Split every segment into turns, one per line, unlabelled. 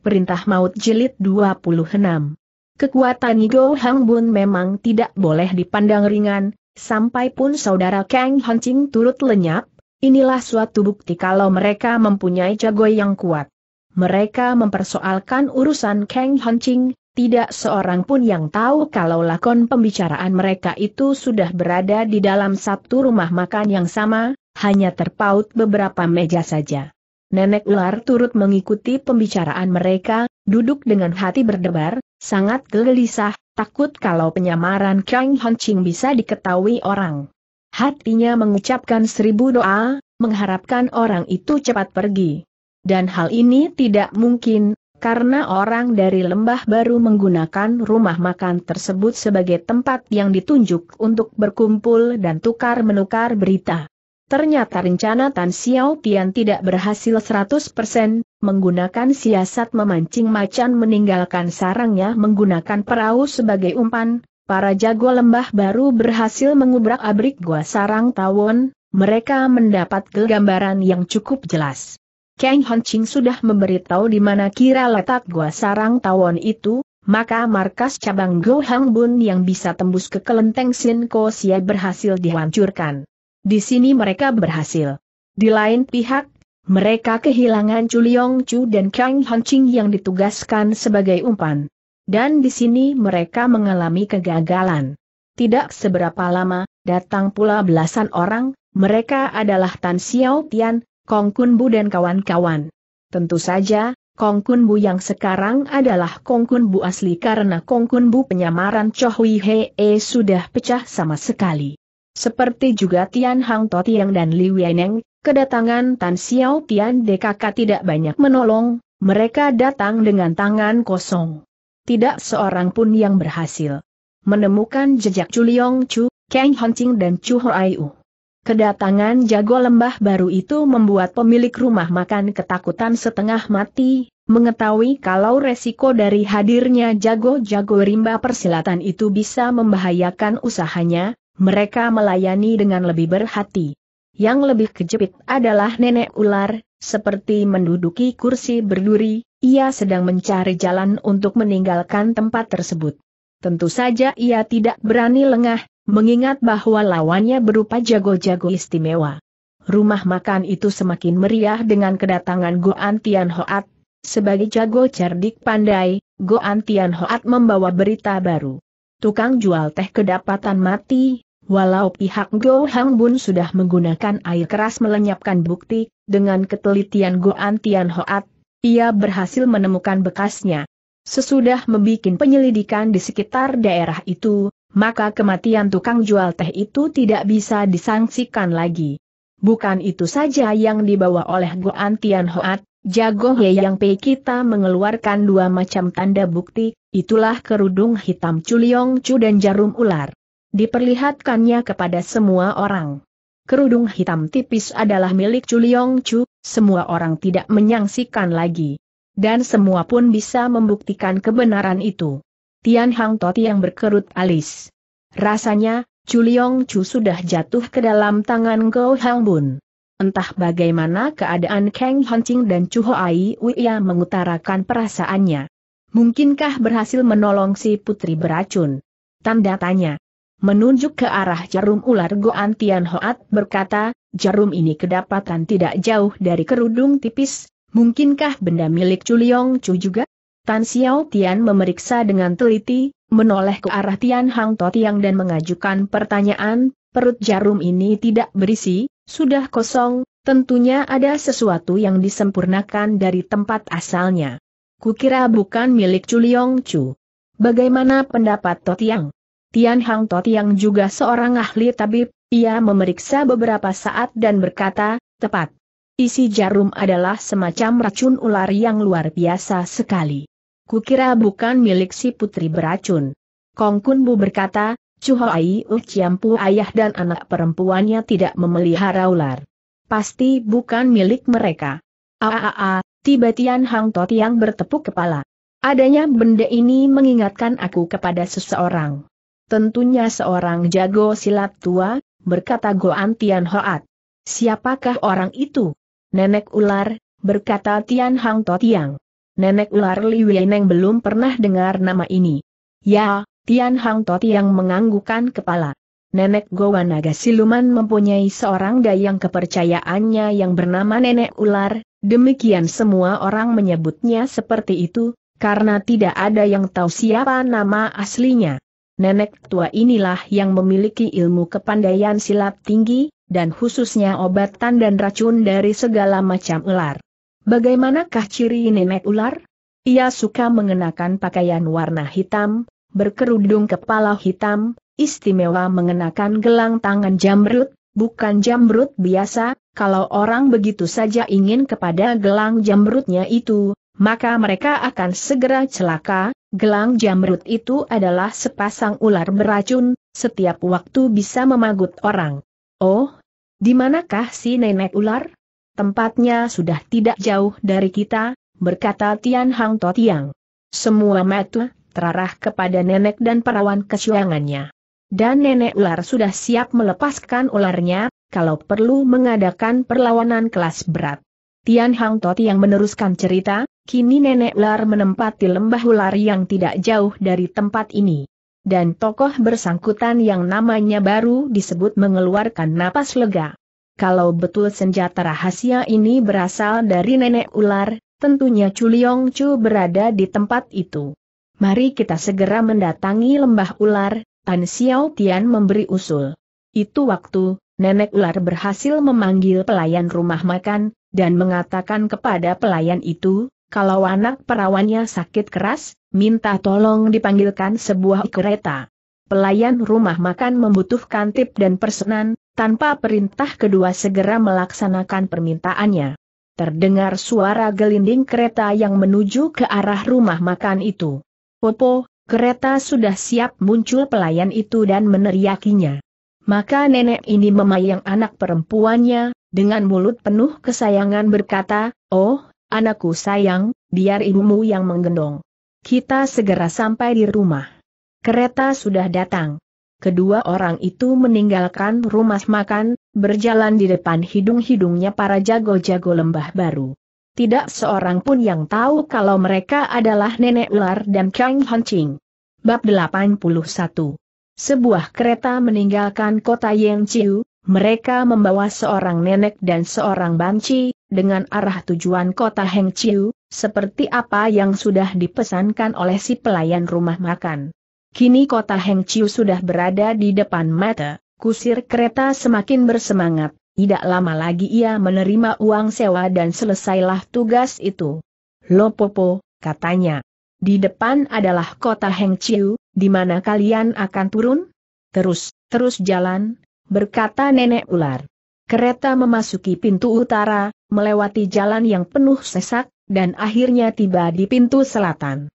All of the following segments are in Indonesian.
Perintah Maut Jilid 26 Kekuatan Igo Hang Bun memang tidak boleh dipandang ringan, sampai pun saudara Kang Han Ching turut lenyap, inilah suatu bukti kalau mereka mempunyai jago yang kuat. Mereka mempersoalkan urusan Kang Han Ching, tidak seorang pun yang tahu kalau lakon pembicaraan mereka itu sudah berada di dalam satu rumah makan yang sama, hanya terpaut beberapa meja saja. Nenek ular turut mengikuti pembicaraan mereka, duduk dengan hati berdebar, sangat gelisah, takut kalau penyamaran Kang Hancing bisa diketahui orang. Hatinya mengucapkan seribu doa, mengharapkan orang itu cepat pergi. Dan hal ini tidak mungkin, karena orang dari lembah baru menggunakan rumah makan tersebut sebagai tempat yang ditunjuk untuk berkumpul dan tukar-menukar berita. Ternyata rencana Tan Xiao Tian tidak berhasil 100%, menggunakan siasat memancing macan meninggalkan sarangnya menggunakan perahu sebagai umpan, para jago lembah baru berhasil mengubrak-abrik gua sarang tawon, mereka mendapat gambaran yang cukup jelas. Kang Honching sudah memberitahu di mana kira letak gua sarang tawon itu, maka markas cabang Go Hang Bun yang bisa tembus ke kelenteng Sin Ko Xie berhasil dihancurkan. Di sini mereka berhasil. Di lain pihak, mereka kehilangan Chu Liong Chu dan Kang Ching yang ditugaskan sebagai umpan. Dan di sini mereka mengalami kegagalan. Tidak seberapa lama, datang pula belasan orang, mereka adalah Tan Xiao Tian, Kong Kun Bu dan kawan-kawan. Tentu saja, Kong Kun Bu yang sekarang adalah Kong Kun Bu asli karena Kong Kun Bu penyamaran Cho Hui Hee sudah pecah sama sekali. Seperti juga Tian Hang To Tiang dan Li kedatangan Tan Xiao Tian DKK tidak banyak menolong, mereka datang dengan tangan kosong. Tidak seorang pun yang berhasil menemukan jejak Liong Chu, Kang Hancing dan Chu Hoaiu. Kedatangan jago lembah baru itu membuat pemilik rumah makan ketakutan setengah mati, mengetahui kalau resiko dari hadirnya jago-jago rimba persilatan itu bisa membahayakan usahanya, mereka melayani dengan lebih berhati. Yang lebih kejepit adalah nenek ular, seperti menduduki kursi berduri, ia sedang mencari jalan untuk meninggalkan tempat tersebut. Tentu saja ia tidak berani lengah, mengingat bahwa lawannya berupa jago-jago istimewa. Rumah makan itu semakin meriah dengan kedatangan Go Antian Hoat. Sebagai jago cerdik pandai, Go Antian Hoat membawa berita baru. Tukang jual teh kedapatan mati, Walau pihak Go Hang Bun sudah menggunakan air keras melenyapkan bukti, dengan ketelitian Go Antian Hoat, ia berhasil menemukan bekasnya. Sesudah membuat penyelidikan di sekitar daerah itu, maka kematian tukang jual teh itu tidak bisa disangsikan lagi. Bukan itu saja yang dibawa oleh Go Antian Hoat, jago He Yang Pei kita mengeluarkan dua macam tanda bukti, itulah kerudung hitam Liong Chu dan jarum ular diperlihatkannya kepada semua orang. Kerudung hitam tipis adalah milik Chuliong Chu, semua orang tidak menyangsikan lagi. Dan semua pun bisa membuktikan kebenaran itu. Tian Hang Toti yang berkerut alis. Rasanya, Chuliong Chu sudah jatuh ke dalam tangan Go Hang Bun. Entah bagaimana keadaan Kang Hancing dan Chu Ho Ai Wia mengutarakan perasaannya. Mungkinkah berhasil menolong si putri beracun? Tanda tanya menunjuk ke arah jarum ular Goan Tian Hoat berkata, jarum ini kedapatan tidak jauh dari kerudung tipis, mungkinkah benda milik Chuliong Chu juga? Tan Xiao Tian memeriksa dengan teliti, menoleh ke arah Tian Hang To Tiang dan mengajukan pertanyaan, perut jarum ini tidak berisi, sudah kosong, tentunya ada sesuatu yang disempurnakan dari tempat asalnya. Kukira bukan milik Chuliong Chu. Bagaimana pendapat Totiang? Tian Hang Tot yang juga seorang ahli tabib, ia memeriksa beberapa saat dan berkata, tepat. Isi jarum adalah semacam racun ular yang luar biasa sekali. Kukira bukan milik si putri beracun. Kong Kun Bu berkata, Cuhai Uciampu ayah dan anak perempuannya tidak memelihara ular. Pasti bukan milik mereka. Aaa, ah, ah, ah, tiba Tian Hang Tot yang bertepuk kepala. Adanya benda ini mengingatkan aku kepada seseorang. Tentunya seorang jago silat tua, berkata Goan Tian Hoat. Siapakah orang itu? Nenek ular, berkata Tian Hang To Tiang. Nenek ular Li Weneng belum pernah dengar nama ini. Ya, Tian Hang To Tiang menganggukkan kepala. Nenek Goa naga siluman mempunyai seorang dayang kepercayaannya yang bernama Nenek Ular, demikian semua orang menyebutnya seperti itu, karena tidak ada yang tahu siapa nama aslinya nenek tua inilah yang memiliki ilmu kepandaian silat tinggi, dan khususnya obatan dan racun dari segala macam ular. Bagaimanakah ciri nenek ular? Ia suka mengenakan pakaian warna hitam, berkerudung kepala hitam, istimewa mengenakan gelang tangan jamrut, bukan jamrut biasa, kalau orang begitu saja ingin kepada gelang jamrutnya itu, maka mereka akan segera celaka, gelang jamrut itu adalah sepasang ular beracun, setiap waktu bisa memagut orang. Oh, di manakah si nenek ular? Tempatnya sudah tidak jauh dari kita, berkata Tian Hang Tiang. Semua metu terarah kepada nenek dan perawan kesuangannya. Dan nenek ular sudah siap melepaskan ularnya, kalau perlu mengadakan perlawanan kelas berat. Tian Hang To Tiang meneruskan cerita, Kini nenek ular menempati lembah ular yang tidak jauh dari tempat ini. Dan tokoh bersangkutan yang namanya baru disebut mengeluarkan napas lega. Kalau betul senjata rahasia ini berasal dari nenek ular, tentunya Chuliong Chu berada di tempat itu. Mari kita segera mendatangi lembah ular, Tan Xiao Tian memberi usul. Itu waktu, nenek ular berhasil memanggil pelayan rumah makan, dan mengatakan kepada pelayan itu, kalau anak perawannya sakit keras, minta tolong dipanggilkan sebuah kereta. Pelayan rumah makan membutuhkan tip dan persenan, tanpa perintah kedua segera melaksanakan permintaannya. Terdengar suara gelinding kereta yang menuju ke arah rumah makan itu. Popo, kereta sudah siap muncul pelayan itu dan meneriakinya. Maka nenek ini memayang anak perempuannya, dengan mulut penuh kesayangan berkata, Oh, Anakku sayang, biar ibumu yang menggendong. Kita segera sampai di rumah. Kereta sudah datang. Kedua orang itu meninggalkan rumah makan, berjalan di depan hidung-hidungnya para jago-jago lembah baru. Tidak seorang pun yang tahu kalau mereka adalah Nenek Ular dan Kang Hancing. Bab 81 Sebuah kereta meninggalkan kota Yangqiu, mereka membawa seorang nenek dan seorang banci, dengan arah tujuan kota Hengqiu, seperti apa yang sudah dipesankan oleh si pelayan rumah makan. Kini kota Hengqiu sudah berada di depan mata, kusir kereta semakin bersemangat, tidak lama lagi ia menerima uang sewa dan selesailah tugas itu. Lopopo, katanya. Di depan adalah kota Hengqiu, di mana kalian akan turun? Terus, terus jalan, berkata nenek ular. Kereta memasuki pintu utara, melewati jalan yang penuh sesak, dan akhirnya tiba di pintu selatan.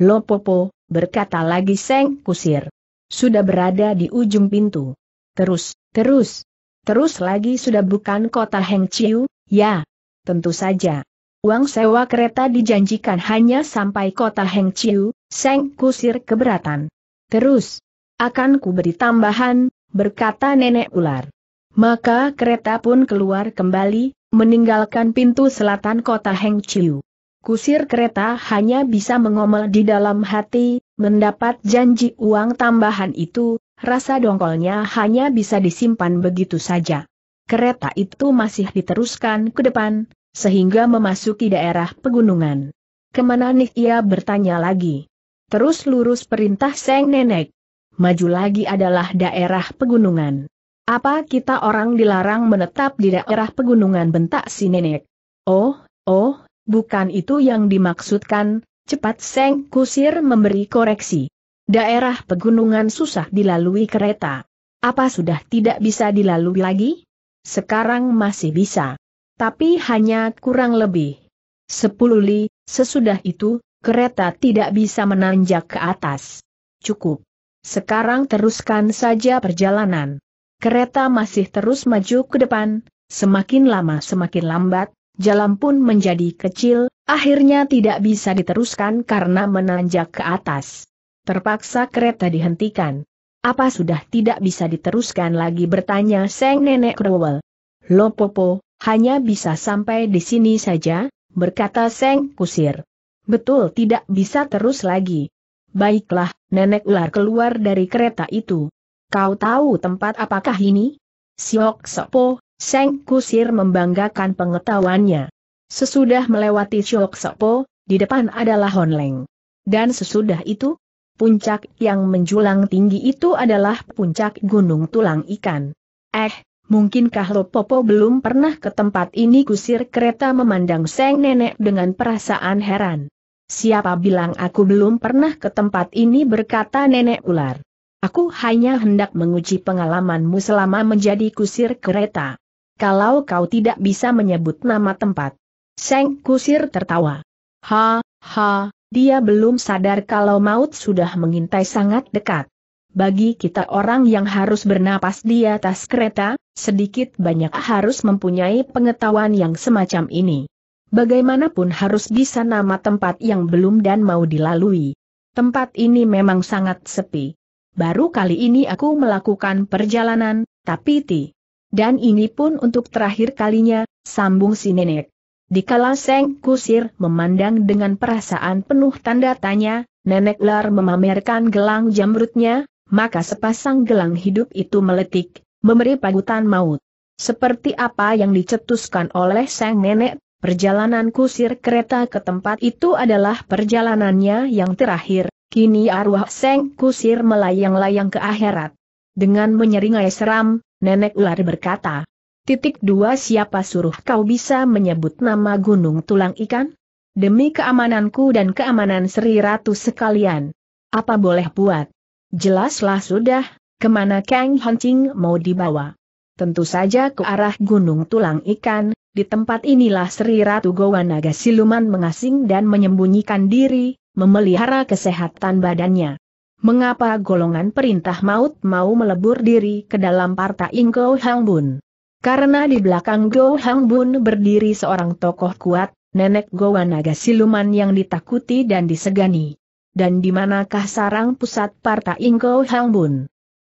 Lopopo, berkata lagi Seng Kusir. Sudah berada di ujung pintu. Terus, terus, terus lagi sudah bukan kota Heng Chiu, ya. Tentu saja. Uang sewa kereta dijanjikan hanya sampai kota Heng Chiu, Seng Kusir keberatan. Terus, akan ku beri tambahan, berkata nenek ular. Maka kereta pun keluar kembali, meninggalkan pintu selatan kota Heng Chiu. Kusir kereta hanya bisa mengomel di dalam hati, mendapat janji uang tambahan itu, rasa dongkolnya hanya bisa disimpan begitu saja. Kereta itu masih diteruskan ke depan, sehingga memasuki daerah pegunungan. Kemana nih ia bertanya lagi. Terus lurus perintah Seng Nenek maju lagi adalah daerah pegunungan. Apa kita orang dilarang menetap di daerah pegunungan bentak si nenek? Oh, oh, bukan itu yang dimaksudkan, cepat Seng Kusir memberi koreksi. Daerah pegunungan susah dilalui kereta. Apa sudah tidak bisa dilalui lagi? Sekarang masih bisa. Tapi hanya kurang lebih. Sepuluh li, sesudah itu, kereta tidak bisa menanjak ke atas. Cukup. Sekarang teruskan saja perjalanan. Kereta masih terus maju ke depan, semakin lama semakin lambat, jalan pun menjadi kecil, akhirnya tidak bisa diteruskan karena menanjak ke atas. Terpaksa kereta dihentikan. Apa sudah tidak bisa diteruskan lagi bertanya Seng Nenek Crowell. Lopopo, hanya bisa sampai di sini saja, berkata Seng Kusir. Betul tidak bisa terus lagi, Baiklah, nenek ular keluar dari kereta itu. Kau tahu tempat apakah ini? Siok Sopo, Seng Kusir membanggakan pengetahuannya. Sesudah melewati Siok Sopo, di depan adalah Honleng. Dan sesudah itu, puncak yang menjulang tinggi itu adalah puncak Gunung Tulang Ikan. Eh, Mungkinkah Lopopo belum pernah ke tempat ini kusir kereta memandang Seng Nenek dengan perasaan heran. Siapa bilang aku belum pernah ke tempat ini berkata nenek ular. Aku hanya hendak menguji pengalamanmu selama menjadi kusir kereta. Kalau kau tidak bisa menyebut nama tempat. Seng kusir tertawa. Ha, ha, dia belum sadar kalau maut sudah mengintai sangat dekat. Bagi kita orang yang harus bernapas di atas kereta, sedikit banyak harus mempunyai pengetahuan yang semacam ini. Bagaimanapun harus bisa nama tempat yang belum dan mau dilalui. Tempat ini memang sangat sepi. Baru kali ini aku melakukan perjalanan, tapi ti. Dan ini pun untuk terakhir kalinya, sambung si nenek. Dikala Seng Kusir memandang dengan perasaan penuh tanda tanya, nenek Lar memamerkan gelang jamrutnya, maka sepasang gelang hidup itu meletik, memberi pagutan maut. Seperti apa yang dicetuskan oleh sang nenek, Perjalanan kusir kereta ke tempat itu adalah perjalanannya yang terakhir, kini arwah Seng Kusir melayang-layang ke akhirat. Dengan menyeringai seram, Nenek Ular berkata, Titik dua siapa suruh kau bisa menyebut nama Gunung Tulang Ikan? Demi keamananku dan keamanan Sri Ratu sekalian. Apa boleh buat? Jelaslah sudah, kemana Kang Hancing mau dibawa tentu saja ke arah Gunung Tulang Ikan, di tempat inilah Sri Ratu Gowanaga Siluman mengasing dan menyembunyikan diri, memelihara kesehatan badannya. Mengapa golongan perintah maut mau melebur diri ke dalam Parta Ingo Hang Karena di belakang Go Hang berdiri seorang tokoh kuat, nenek Gowanaga Siluman yang ditakuti dan disegani. Dan di manakah sarang pusat Parta Ingo Hang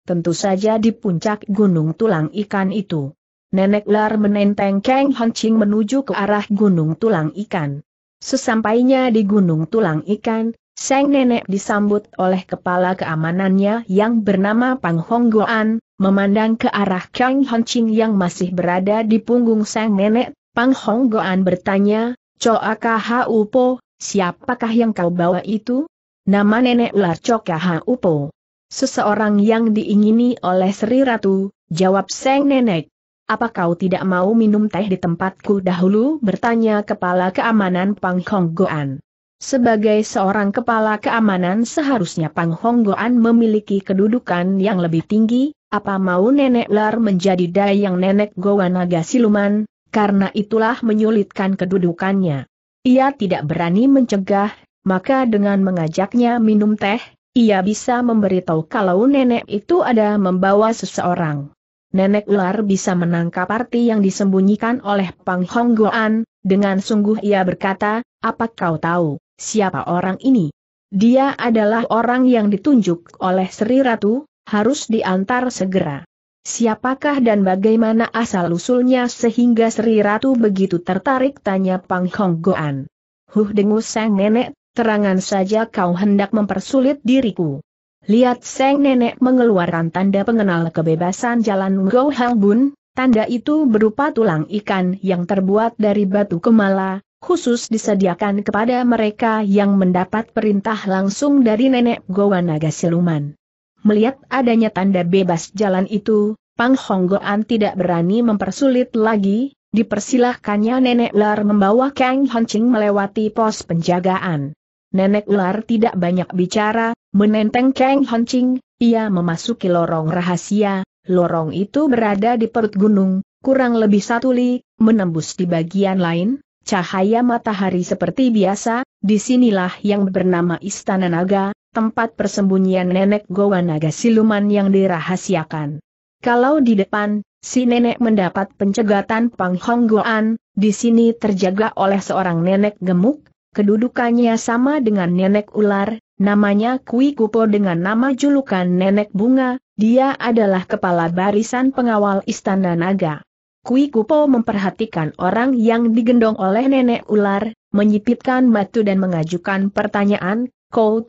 tentu saja di puncak gunung tulang ikan itu. Nenek Lar menenteng Kang Hancing menuju ke arah gunung tulang ikan. Sesampainya di gunung tulang ikan, sang nenek disambut oleh kepala keamanannya yang bernama Pang Hong Goan, memandang ke arah Kang Hancing yang masih berada di punggung sang nenek, Pang Hong Goan bertanya, Coaka Upo, siapakah yang kau bawa itu? Nama nenek ular Coka Upo. Seseorang yang diingini oleh Sri Ratu, jawab Seng Nenek. Apa kau tidak mau minum teh di tempatku dahulu? bertanya kepala keamanan Pang Goan. Sebagai seorang kepala keamanan seharusnya Pang Goan memiliki kedudukan yang lebih tinggi, apa mau Nenek Lar menjadi dayang Nenek Naga Siluman, karena itulah menyulitkan kedudukannya. Ia tidak berani mencegah, maka dengan mengajaknya minum teh, ia bisa memberitahu kalau nenek itu ada membawa seseorang. Nenek ular bisa menangkap arti yang disembunyikan oleh Pang Goan, dengan sungguh ia berkata, apa kau tahu, siapa orang ini? Dia adalah orang yang ditunjuk oleh Sri Ratu, harus diantar segera. Siapakah dan bagaimana asal-usulnya sehingga Sri Ratu begitu tertarik tanya Pang Goan? Huh dengus sang nenek serangan saja kau hendak mempersulit diriku. Lihat Seng Nenek mengeluarkan tanda pengenal kebebasan jalan Go Halbun, tanda itu berupa tulang ikan yang terbuat dari batu kemala, khusus disediakan kepada mereka yang mendapat perintah langsung dari Nenek Gowa Naga Siluman. Melihat adanya tanda bebas jalan itu, Pang Honggoan tidak berani mempersulit lagi, dipersilahkannya Nenek Lar membawa Kang Hancing melewati pos penjagaan. Nenek ular tidak banyak bicara, menenteng Kang Hancing, ia memasuki lorong rahasia, lorong itu berada di perut gunung, kurang lebih satu li, menembus di bagian lain, cahaya matahari seperti biasa, disinilah yang bernama Istana Naga, tempat persembunyian nenek Gowa Naga Siluman yang dirahasiakan. Kalau di depan, si nenek mendapat pencegatan Pang Hong Goan, di sini terjaga oleh seorang nenek gemuk, Kedudukannya sama dengan nenek ular, namanya Kui Kupo dengan nama julukan nenek bunga, dia adalah kepala barisan pengawal istana naga. Kui Kupo memperhatikan orang yang digendong oleh nenek ular, menyipitkan batu dan mengajukan pertanyaan, Kau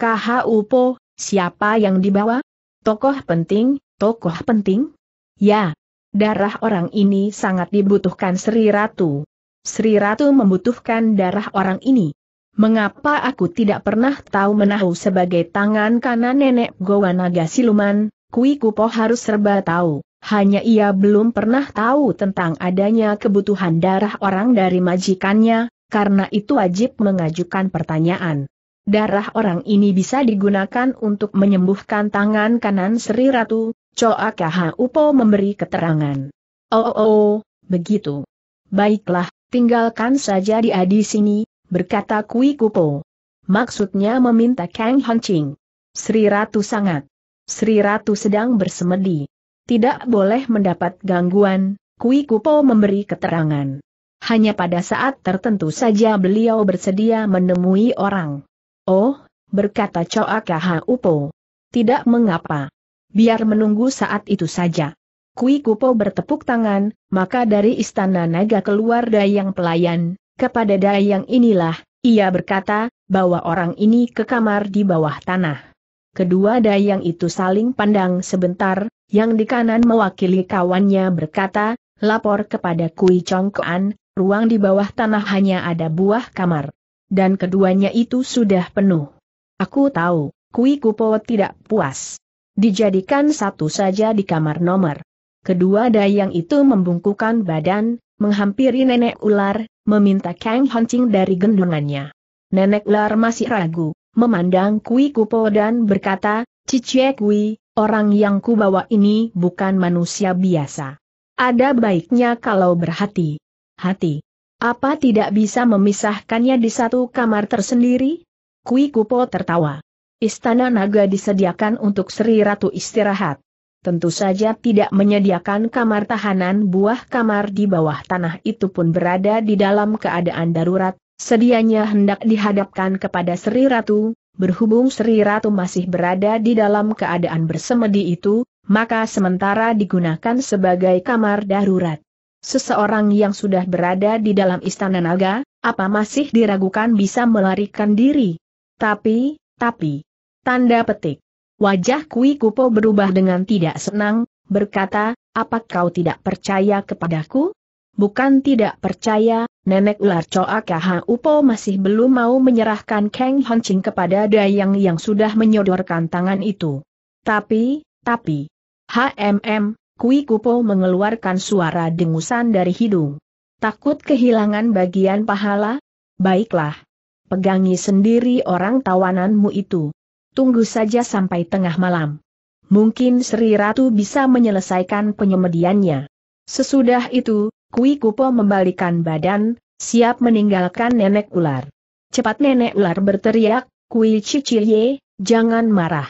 Upo, siapa yang dibawa? Tokoh penting, tokoh penting? Ya, darah orang ini sangat dibutuhkan Sri Ratu. Sri Ratu membutuhkan darah orang ini. Mengapa aku tidak pernah tahu menahu sebagai tangan kanan nenek Goa Naga Siluman, Kui Kupo harus serba tahu, hanya ia belum pernah tahu tentang adanya kebutuhan darah orang dari majikannya, karena itu wajib mengajukan pertanyaan. Darah orang ini bisa digunakan untuk menyembuhkan tangan kanan Sri Ratu, Coa Kaha Upo memberi keterangan. Oh, oh, oh begitu. Baiklah, tinggalkan saja dia di sini, berkata Kui Kupo. Maksudnya meminta Kang Hancing. Sri Ratu sangat. Sri Ratu sedang bersemedi. Tidak boleh mendapat gangguan, Kui Kupo memberi keterangan. Hanya pada saat tertentu saja beliau bersedia menemui orang. Oh, berkata Choa Upo. Tidak mengapa. Biar menunggu saat itu saja. Kui Kupo bertepuk tangan, maka dari istana naga keluar dayang pelayan, kepada Dayang inilah, ia berkata, bahwa orang ini ke kamar di bawah tanah. Kedua Dayang itu saling pandang sebentar, yang di kanan mewakili kawannya berkata, lapor kepada Kui Chongkoan, ruang di bawah tanah hanya ada buah kamar. Dan keduanya itu sudah penuh. Aku tahu, Kui Kupo tidak puas. Dijadikan satu saja di kamar nomor. Kedua dayang itu membungkukan badan, menghampiri nenek ular, meminta Kang Hancing dari gendongannya. Nenek Lar masih ragu, memandang Kui Kupo dan berkata, Cicie Kui, orang yang kubawa ini bukan manusia biasa. Ada baiknya kalau berhati. Hati. Apa tidak bisa memisahkannya di satu kamar tersendiri? Kui Kupo tertawa. Istana naga disediakan untuk Sri Ratu istirahat tentu saja tidak menyediakan kamar tahanan buah kamar di bawah tanah itu pun berada di dalam keadaan darurat, sedianya hendak dihadapkan kepada Sri Ratu, berhubung Sri Ratu masih berada di dalam keadaan bersemedi itu, maka sementara digunakan sebagai kamar darurat. Seseorang yang sudah berada di dalam istana naga, apa masih diragukan bisa melarikan diri? Tapi, tapi, tanda petik. Wajah Kui Kupo berubah dengan tidak senang, berkata, apa kau tidak percaya kepadaku? Bukan tidak percaya, nenek ular Choa Kaha Upo masih belum mau menyerahkan Kang Hancing kepada Dayang yang sudah menyodorkan tangan itu. Tapi, tapi, HMM, Kui Kupo mengeluarkan suara dengusan dari hidung. Takut kehilangan bagian pahala? Baiklah. Pegangi sendiri orang tawananmu itu tunggu saja sampai tengah malam. Mungkin Sri Ratu bisa menyelesaikan penyemediannya. Sesudah itu, Kui Kupo membalikan badan, siap meninggalkan nenek ular. Cepat nenek ular berteriak, Kui Ciciye, jangan marah.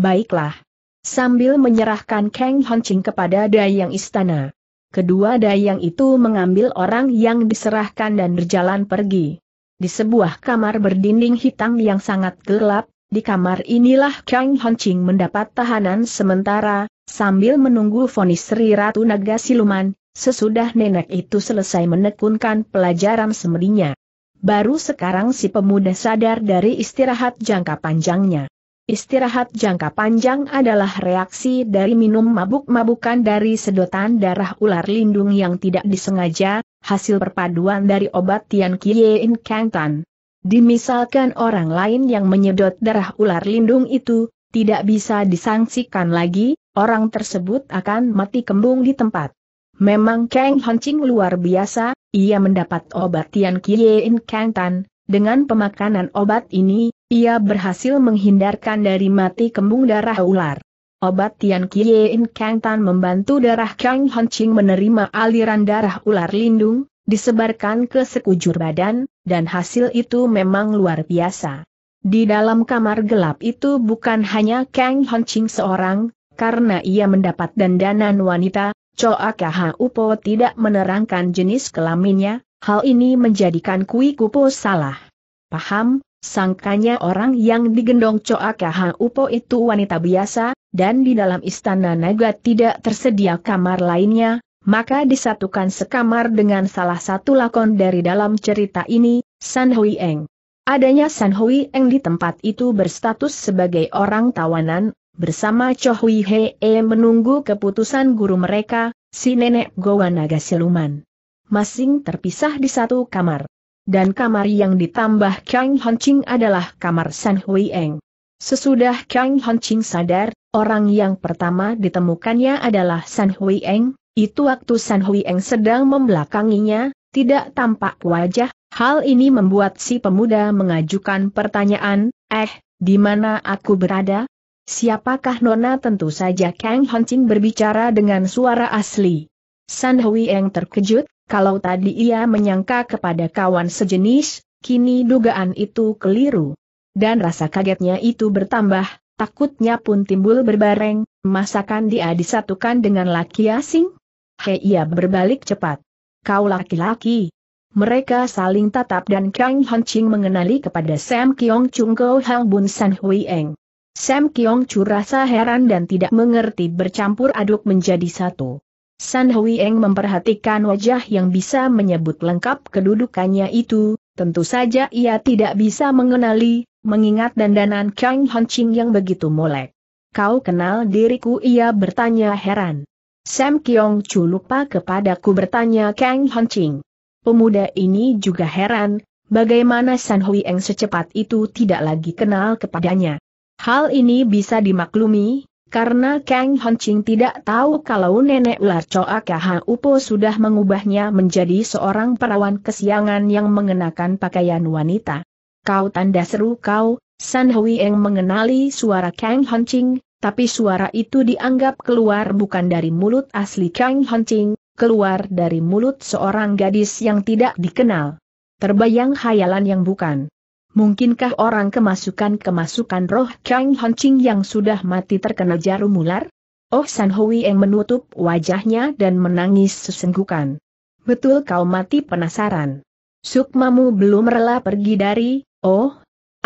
Baiklah. Sambil menyerahkan Kang Hancing kepada Dayang Istana. Kedua Dayang itu mengambil orang yang diserahkan dan berjalan pergi. Di sebuah kamar berdinding hitam yang sangat gelap, di kamar inilah Kang Hongqing mendapat tahanan sementara, sambil menunggu vonis Sri Ratu Naga Siluman, sesudah nenek itu selesai menekunkan pelajaran semedinya. Baru sekarang si pemuda sadar dari istirahat jangka panjangnya. Istirahat jangka panjang adalah reaksi dari minum mabuk-mabukan dari sedotan darah ular lindung yang tidak disengaja, hasil perpaduan dari obat Tian In Kang Tan. Dimisalkan orang lain yang menyedot darah ular lindung itu, tidak bisa disangsikan lagi, orang tersebut akan mati kembung di tempat. Memang Kang Hancing luar biasa, ia mendapat obat Tian Kiein Kang Tan, dengan pemakanan obat ini, ia berhasil menghindarkan dari mati kembung darah ular. Obat Tian Kiein Kang Tan membantu darah Kang Hancing menerima aliran darah ular lindung, disebarkan ke sekujur badan, dan hasil itu memang luar biasa. Di dalam kamar gelap itu bukan hanya Kang Ching seorang, karena ia mendapat dandanan wanita, Choa Kaha Upo tidak menerangkan jenis kelaminnya, hal ini menjadikan Kui Kupo salah. Paham, sangkanya orang yang digendong Choa Kaha Upo itu wanita biasa, dan di dalam istana naga tidak tersedia kamar lainnya, maka disatukan sekamar dengan salah satu lakon dari dalam cerita ini, San Hui Eng. Adanya San Hui Eng di tempat itu berstatus sebagai orang tawanan, bersama Cho Hui He -e menunggu keputusan guru mereka, si nenek Gowa Naga Siluman. Masing terpisah di satu kamar. Dan kamar yang ditambah Kang Ching adalah kamar San Hui Eng. Sesudah Kang Ching sadar, orang yang pertama ditemukannya adalah San Hui Eng, itu waktu San Hui Eng sedang membelakanginya, tidak tampak wajah, hal ini membuat si pemuda mengajukan pertanyaan, eh, di mana aku berada? Siapakah Nona tentu saja Kang Ching berbicara dengan suara asli. San Hui Eng terkejut, kalau tadi ia menyangka kepada kawan sejenis, kini dugaan itu keliru. Dan rasa kagetnya itu bertambah, takutnya pun timbul berbareng, masakan dia disatukan dengan laki asing? Hei ia berbalik cepat. Kau laki-laki. Mereka saling tatap dan Kang Han Ching mengenali kepada Sam Kiong Chung Go Hang Bun San Hui Eng. Sam Kiong Chu rasa heran dan tidak mengerti bercampur aduk menjadi satu. San Hui Eng memperhatikan wajah yang bisa menyebut lengkap kedudukannya itu, tentu saja ia tidak bisa mengenali, mengingat dandanan Kang Han Ching yang begitu molek. Kau kenal diriku ia bertanya heran. Sam Kiong Chu lupa kepadaku bertanya Kang Ching. Pemuda ini juga heran, bagaimana San Hui Eng secepat itu tidak lagi kenal kepadanya. Hal ini bisa dimaklumi, karena Kang Ching tidak tahu kalau nenek ular Choa Kaha Upo sudah mengubahnya menjadi seorang perawan kesiangan yang mengenakan pakaian wanita. Kau tanda seru kau, San Hui Eng mengenali suara Kang Ching, tapi suara itu dianggap keluar bukan dari mulut asli Kang Hancing, keluar dari mulut seorang gadis yang tidak dikenal. Terbayang khayalan yang bukan. Mungkinkah orang kemasukan-kemasukan roh Kang Hancing yang sudah mati terkena jarum ular? Oh San Hui yang menutup wajahnya dan menangis sesenggukan. Betul kau mati penasaran. Sukmamu belum rela pergi dari, oh,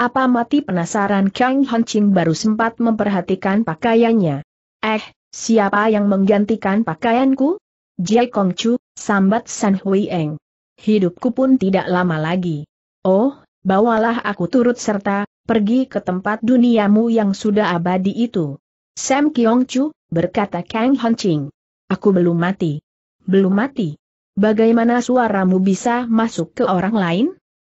apa mati penasaran Kang Ching baru sempat memperhatikan pakaiannya. Eh, siapa yang menggantikan pakaianku? Jie Chu, sambat San Hui Eng. Hidupku pun tidak lama lagi. Oh, bawalah aku turut serta, pergi ke tempat duniamu yang sudah abadi itu. Sam Kiong Chu, berkata Kang Ching. Aku belum mati. Belum mati? Bagaimana suaramu bisa masuk ke orang lain?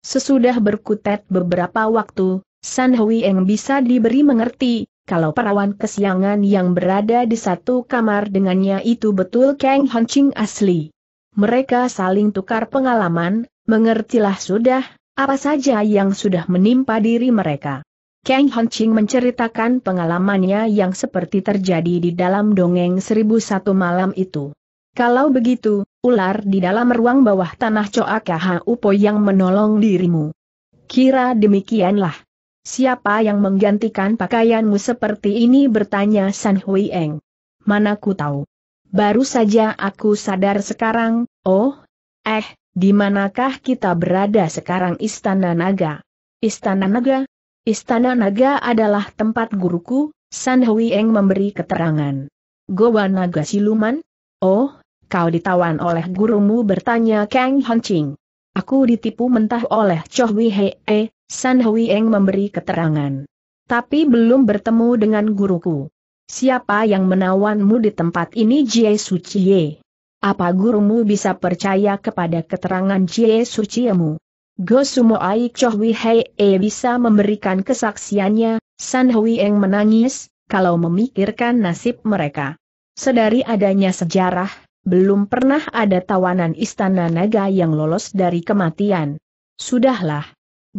Sesudah berkutat beberapa waktu, San Hui yang bisa diberi mengerti, kalau perawan kesiangan yang berada di satu kamar dengannya itu betul Kang Hanching asli. Mereka saling tukar pengalaman, mengertilah sudah, apa saja yang sudah menimpa diri mereka. Kang Hanching menceritakan pengalamannya yang seperti terjadi di dalam dongeng 1001 Malam itu. Kalau begitu, ular di dalam ruang bawah tanah coakah Upo yang menolong dirimu. Kira demikianlah. Siapa yang menggantikan pakaianmu seperti ini bertanya San Hui Eng. Mana ku tahu. Baru saja aku sadar sekarang, oh, eh, di manakah kita berada sekarang Istana Naga? Istana Naga? Istana Naga adalah tempat guruku, San Hui Eng memberi keterangan. Goa Naga Siluman? Oh, Kau ditawan oleh gurumu bertanya Kang Hancing. Aku ditipu mentah oleh Choh Wei Hee, eh, San Hui Eng memberi keterangan. Tapi belum bertemu dengan guruku. Siapa yang menawanmu di tempat ini Jie Su Chie? Apa gurumu bisa percaya kepada keterangan Jie Su Chiemu? Gosumo Aik Choh Wei Hee eh, bisa memberikan kesaksiannya, San Hui Eng menangis, kalau memikirkan nasib mereka. Sedari adanya sejarah, belum pernah ada tawanan istana naga yang lolos dari kematian. Sudahlah.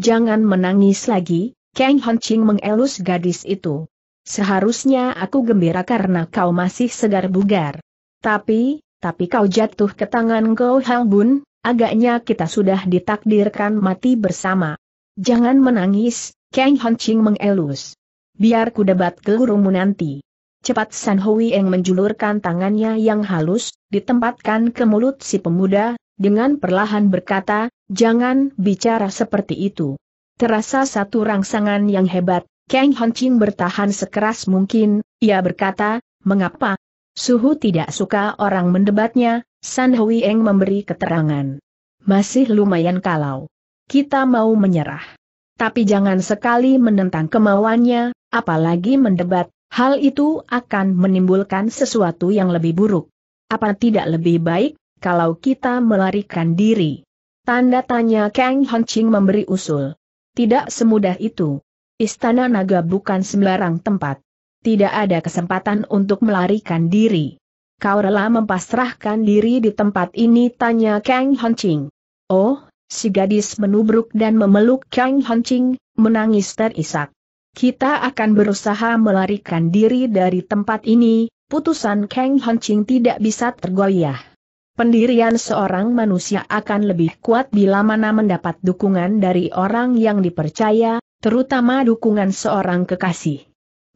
Jangan menangis lagi, Kang Honching mengelus gadis itu. Seharusnya aku gembira karena kau masih segar bugar. Tapi, tapi kau jatuh ke tangan kau Hang Bun, agaknya kita sudah ditakdirkan mati bersama. Jangan menangis, Kang Honching mengelus. Biar ku debat gurumu nanti. Cepat San Hui Eng menjulurkan tangannya yang halus, ditempatkan ke mulut si pemuda, dengan perlahan berkata, jangan bicara seperti itu. Terasa satu rangsangan yang hebat, Kang Hanching bertahan sekeras mungkin, ia berkata, mengapa? Suhu tidak suka orang mendebatnya, San Hui Eng memberi keterangan. Masih lumayan kalau kita mau menyerah. Tapi jangan sekali menentang kemauannya, apalagi mendebat, Hal itu akan menimbulkan sesuatu yang lebih buruk. Apa tidak lebih baik kalau kita melarikan diri? Tanda tanya Kang Hongqing memberi usul. Tidak semudah itu. Istana naga bukan sembarang tempat. Tidak ada kesempatan untuk melarikan diri. Kau rela mempasrahkan diri di tempat ini tanya Kang Ching. Oh, si gadis menubruk dan memeluk Kang Ching, menangis terisak. Kita akan berusaha melarikan diri dari tempat ini, putusan Kang Hanching tidak bisa tergoyah. Pendirian seorang manusia akan lebih kuat bila mana mendapat dukungan dari orang yang dipercaya, terutama dukungan seorang kekasih.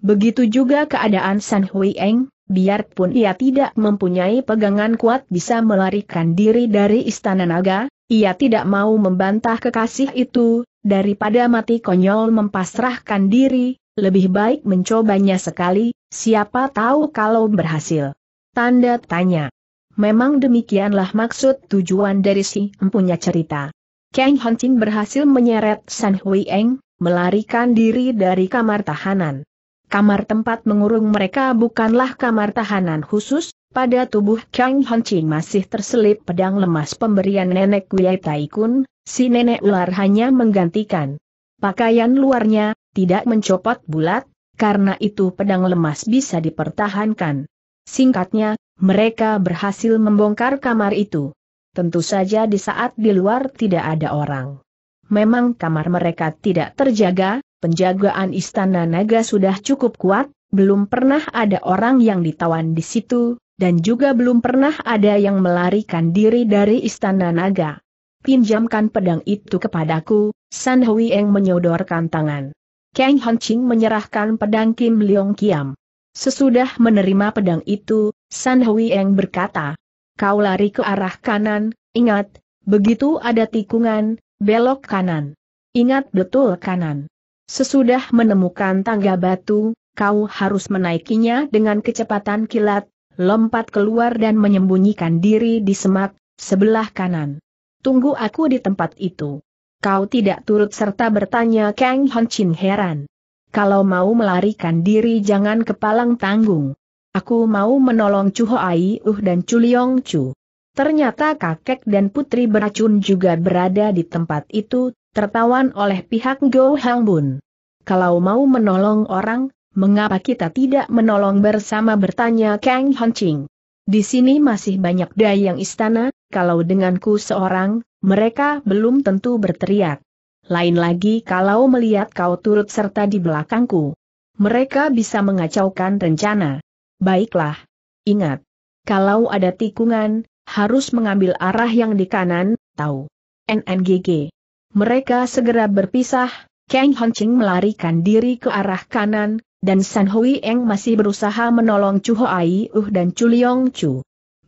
Begitu juga keadaan San Hui Eng, biarpun ia tidak mempunyai pegangan kuat bisa melarikan diri dari istana naga, ia tidak mau membantah kekasih itu, daripada mati konyol mempasrahkan diri, lebih baik mencobanya sekali, siapa tahu kalau berhasil. Tanda tanya. Memang demikianlah maksud tujuan dari si empunya cerita. Kang Hongqing berhasil menyeret San Hui Eng, melarikan diri dari kamar tahanan. Kamar tempat mengurung mereka bukanlah kamar tahanan khusus, pada tubuh Kang Hongqing masih terselip pedang lemas pemberian nenek Wei Taikun, Si nenek ular hanya menggantikan pakaian luarnya, tidak mencopot bulat, karena itu pedang lemas bisa dipertahankan. Singkatnya, mereka berhasil membongkar kamar itu. Tentu saja di saat di luar tidak ada orang. Memang kamar mereka tidak terjaga, penjagaan istana naga sudah cukup kuat, belum pernah ada orang yang ditawan di situ, dan juga belum pernah ada yang melarikan diri dari istana naga pinjamkan pedang itu kepadaku, San Hui Eng menyodorkan tangan. Kang Han Ching menyerahkan pedang Kim Leong Kiam. Sesudah menerima pedang itu, San Hui Eng berkata, kau lari ke arah kanan, ingat, begitu ada tikungan, belok kanan. Ingat betul kanan. Sesudah menemukan tangga batu, kau harus menaikinya dengan kecepatan kilat, lompat keluar dan menyembunyikan diri di semak, sebelah kanan tunggu aku di tempat itu. Kau tidak turut serta bertanya Kang Hon Chin heran. Kalau mau melarikan diri jangan kepalang tanggung. Aku mau menolong Chu Ho Ai Uh dan Chu Liong Chu. Ternyata kakek dan putri beracun juga berada di tempat itu, tertawan oleh pihak Go Hang Bun. Kalau mau menolong orang, mengapa kita tidak menolong bersama bertanya Kang Hon Ching. Di sini masih banyak dayang istana, kalau denganku seorang, mereka belum tentu berteriak. Lain lagi kalau melihat kau turut serta di belakangku. Mereka bisa mengacaukan rencana. Baiklah. Ingat. Kalau ada tikungan, harus mengambil arah yang di kanan, tahu. NNGG. Mereka segera berpisah, Kang Hongqing melarikan diri ke arah kanan, dan San Hui Eng masih berusaha menolong Chu Ho Ai Uh dan Chu Leong Chu.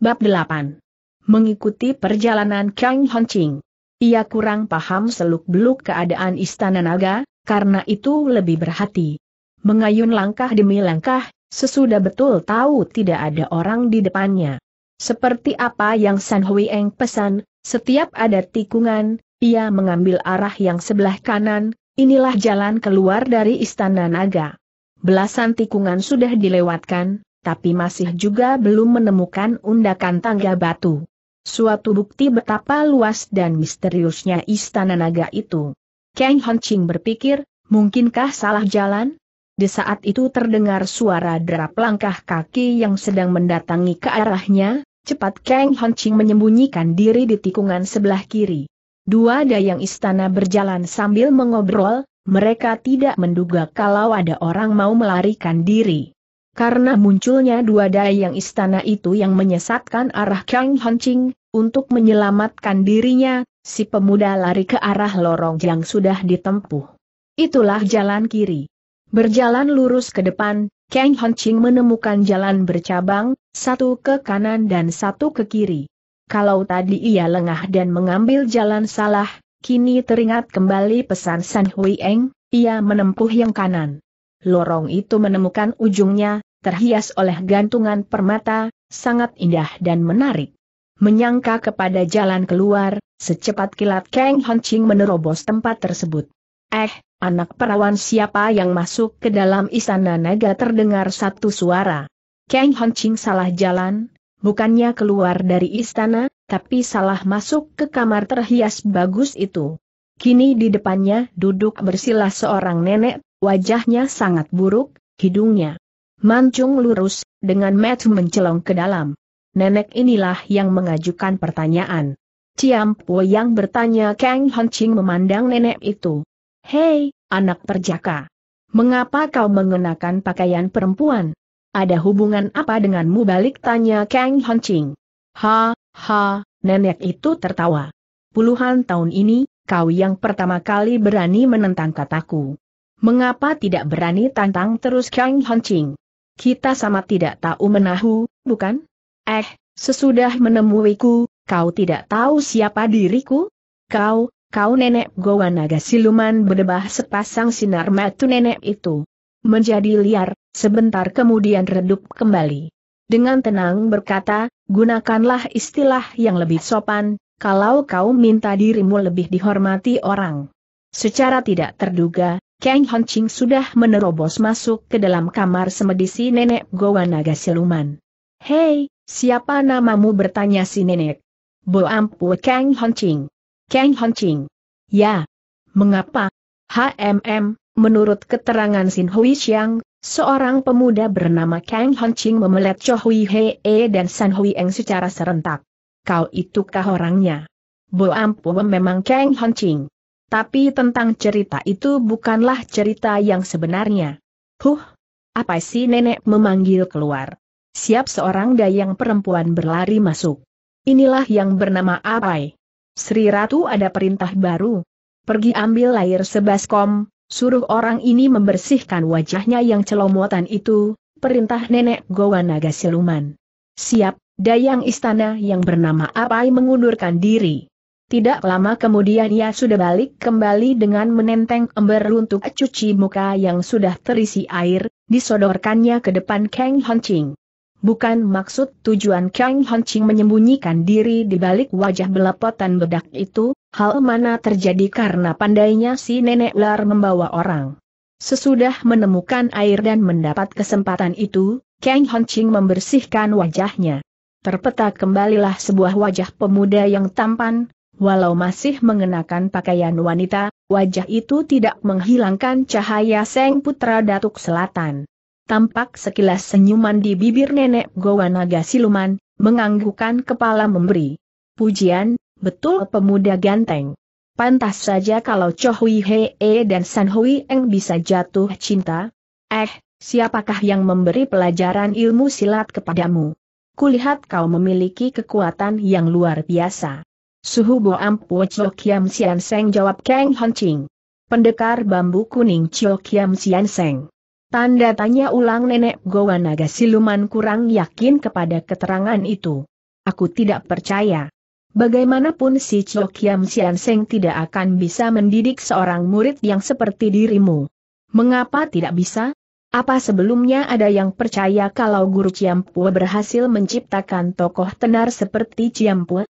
Bab 8 mengikuti perjalanan Kang Hongqing. Ia kurang paham seluk-beluk keadaan istana naga, karena itu lebih berhati. Mengayun langkah demi langkah, sesudah betul tahu tidak ada orang di depannya. Seperti apa yang San Hui pesan, setiap ada tikungan, ia mengambil arah yang sebelah kanan, inilah jalan keluar dari istana naga. Belasan tikungan sudah dilewatkan, tapi masih juga belum menemukan undakan tangga batu. Suatu bukti betapa luas dan misteriusnya istana naga itu. Kang Honching berpikir, mungkinkah salah jalan? Di saat itu terdengar suara derap langkah kaki yang sedang mendatangi ke arahnya, cepat Kang Honching menyembunyikan diri di tikungan sebelah kiri. Dua dayang istana berjalan sambil mengobrol, mereka tidak menduga kalau ada orang mau melarikan diri. Karena munculnya dua daya yang istana itu yang menyesatkan arah Kang Hancing, untuk menyelamatkan dirinya, si pemuda lari ke arah lorong yang sudah ditempuh. Itulah jalan kiri. Berjalan lurus ke depan, Kang Hancing menemukan jalan bercabang, satu ke kanan dan satu ke kiri. Kalau tadi ia lengah dan mengambil jalan salah, kini teringat kembali pesan San Hui Eng, ia menempuh yang kanan lorong itu menemukan ujungnya, terhias oleh gantungan permata, sangat indah dan menarik. Menyangka kepada jalan keluar, secepat kilat Kang Ching menerobos tempat tersebut. Eh, anak perawan siapa yang masuk ke dalam istana naga terdengar satu suara. Kang Ching salah jalan, bukannya keluar dari istana, tapi salah masuk ke kamar terhias bagus itu. Kini di depannya duduk bersila seorang nenek wajahnya sangat buruk, hidungnya mancung lurus, dengan metu mencelong ke dalam. Nenek inilah yang mengajukan pertanyaan. Ciam Po yang bertanya Kang Ching memandang nenek itu. Hei, anak perjaka. Mengapa kau mengenakan pakaian perempuan? Ada hubungan apa denganmu balik tanya Kang Ching. Ha, ha, nenek itu tertawa. Puluhan tahun ini, kau yang pertama kali berani menentang kataku. Mengapa tidak berani tantang terus Kang Honching? Kita sama tidak tahu menahu, bukan? Eh, sesudah menemuiku, kau tidak tahu siapa diriku? Kau, kau nenek Gowa Naga Siluman berdebah sepasang sinar mata nenek itu. Menjadi liar, sebentar kemudian redup kembali. Dengan tenang berkata, gunakanlah istilah yang lebih sopan, kalau kau minta dirimu lebih dihormati orang. Secara tidak terduga, Kang Hon Ching sudah menerobos masuk ke dalam kamar si nenek Gowa Naga Siluman. Hei, siapa namamu bertanya si nenek? Bo ampu Kang Hon Ching. Kang Hon Ching. Ya. Mengapa? HMM, menurut keterangan Sin Hui Xiang, seorang pemuda bernama Kang Hon Ching memelet Cho Hui Hee dan San Hui Eng secara serentak. Kau itukah orangnya? Bo ampu memang Kang Hon Ching. Tapi tentang cerita itu bukanlah cerita yang sebenarnya. Huh, apa sih nenek memanggil keluar? Siap seorang dayang perempuan berlari masuk. Inilah yang bernama Apai. Sri Ratu ada perintah baru. Pergi ambil air sebaskom, suruh orang ini membersihkan wajahnya yang celomotan itu, perintah nenek Gowa Naga Siluman. Siap, dayang istana yang bernama Apai mengundurkan diri. Tidak lama kemudian ia sudah balik kembali dengan menenteng ember untuk cuci muka yang sudah terisi air, disodorkannya ke depan Kang Hanching. Bukan maksud tujuan Kang Hanching menyembunyikan diri di balik wajah belepotan bedak itu, hal mana terjadi karena pandainya si nenek ular membawa orang. Sesudah menemukan air dan mendapat kesempatan itu, Kang Hanching membersihkan wajahnya. Terpetak kembalilah sebuah wajah pemuda yang tampan, Walau masih mengenakan pakaian wanita, wajah itu tidak menghilangkan cahaya Seng Putra Datuk Selatan. Tampak sekilas senyuman di bibir nenek Gowa Naga Siluman, menganggukkan kepala memberi. Pujian, betul pemuda ganteng. Pantas saja kalau Cho Hui Hee dan San Hui Eng bisa jatuh cinta. Eh, siapakah yang memberi pelajaran ilmu silat kepadamu? Kulihat kau memiliki kekuatan yang luar biasa. Suhu Boam Po Cho Kiam Sian Seng jawab Kang Hon Ching. Pendekar bambu kuning Cho Kiam Sian Seng. Tanda tanya ulang nenek Gowa Naga Siluman kurang yakin kepada keterangan itu. Aku tidak percaya. Bagaimanapun si Cho Kiam Sian Seng tidak akan bisa mendidik seorang murid yang seperti dirimu. Mengapa tidak bisa? Apa sebelumnya ada yang percaya kalau guru Ciampu berhasil menciptakan tokoh tenar seperti Ciampua?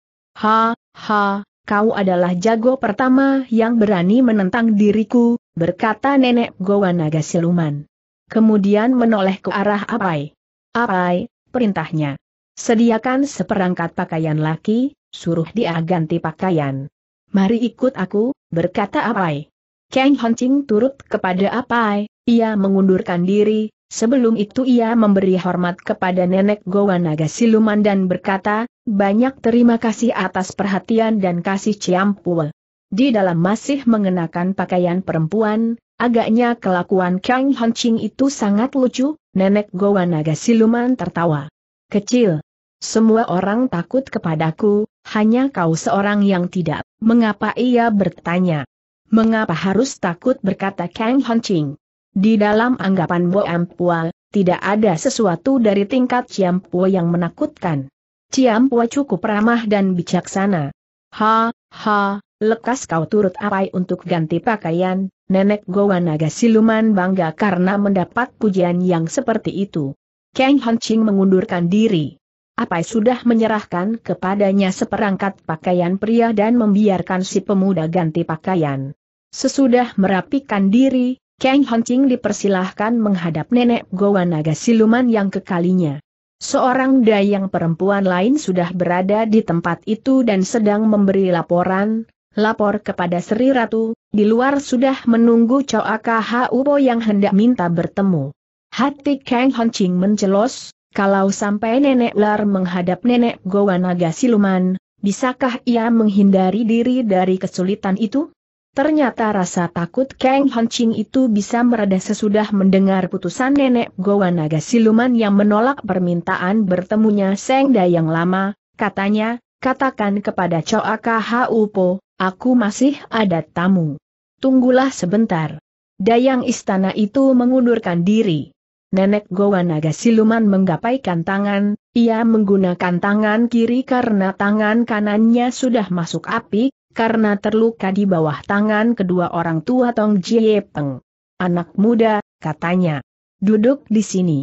Ha, Ha, kau adalah jago pertama yang berani menentang diriku, berkata nenek Gowa Naga Siluman. Kemudian menoleh ke arah Apai. Apai, perintahnya. Sediakan seperangkat pakaian laki, suruh dia ganti pakaian. Mari ikut aku, berkata Apai. Kang Hancing turut kepada Apai, ia mengundurkan diri, Sebelum itu ia memberi hormat kepada nenek Gowa Naga Siluman dan berkata, banyak terima kasih atas perhatian dan kasih Ciampul. Di dalam masih mengenakan pakaian perempuan, agaknya kelakuan Kang Hongqing itu sangat lucu, nenek Gowa Naga Siluman tertawa. Kecil. Semua orang takut kepadaku, hanya kau seorang yang tidak. Mengapa ia bertanya? Mengapa harus takut berkata Kang Hongqing? Di dalam anggapan Bo Ampua, tidak ada sesuatu dari tingkat Ciampua yang menakutkan. Ciampua cukup ramah dan bijaksana. Ha, ha, lekas kau turut apai untuk ganti pakaian, nenek Gowa Naga Siluman bangga karena mendapat pujian yang seperti itu. Kang Ching mengundurkan diri. Apai sudah menyerahkan kepadanya seperangkat pakaian pria dan membiarkan si pemuda ganti pakaian. Sesudah merapikan diri, Kang Hongqing dipersilahkan menghadap nenek Gowa Naga Siluman yang kekalinya. Seorang dayang perempuan lain sudah berada di tempat itu dan sedang memberi laporan, lapor kepada Sri Ratu, di luar sudah menunggu Coaka Huo yang hendak minta bertemu. Hati Kang Hongqing mencelos, kalau sampai nenek Lar menghadap nenek Gowa Naga Siluman, bisakah ia menghindari diri dari kesulitan itu? Ternyata rasa takut Kang Hancing itu bisa mereda sesudah mendengar putusan nenek Gowa Naga Siluman yang menolak permintaan bertemunya Seng Dayang lama, katanya, katakan kepada Coaka Po, aku masih ada tamu. Tunggulah sebentar. Dayang istana itu mengundurkan diri. Nenek Gowa Naga Siluman menggapaikan tangan, ia menggunakan tangan kiri karena tangan kanannya sudah masuk api, karena terluka di bawah tangan kedua orang tua Tong Jie Peng. Anak muda, katanya. Duduk di sini.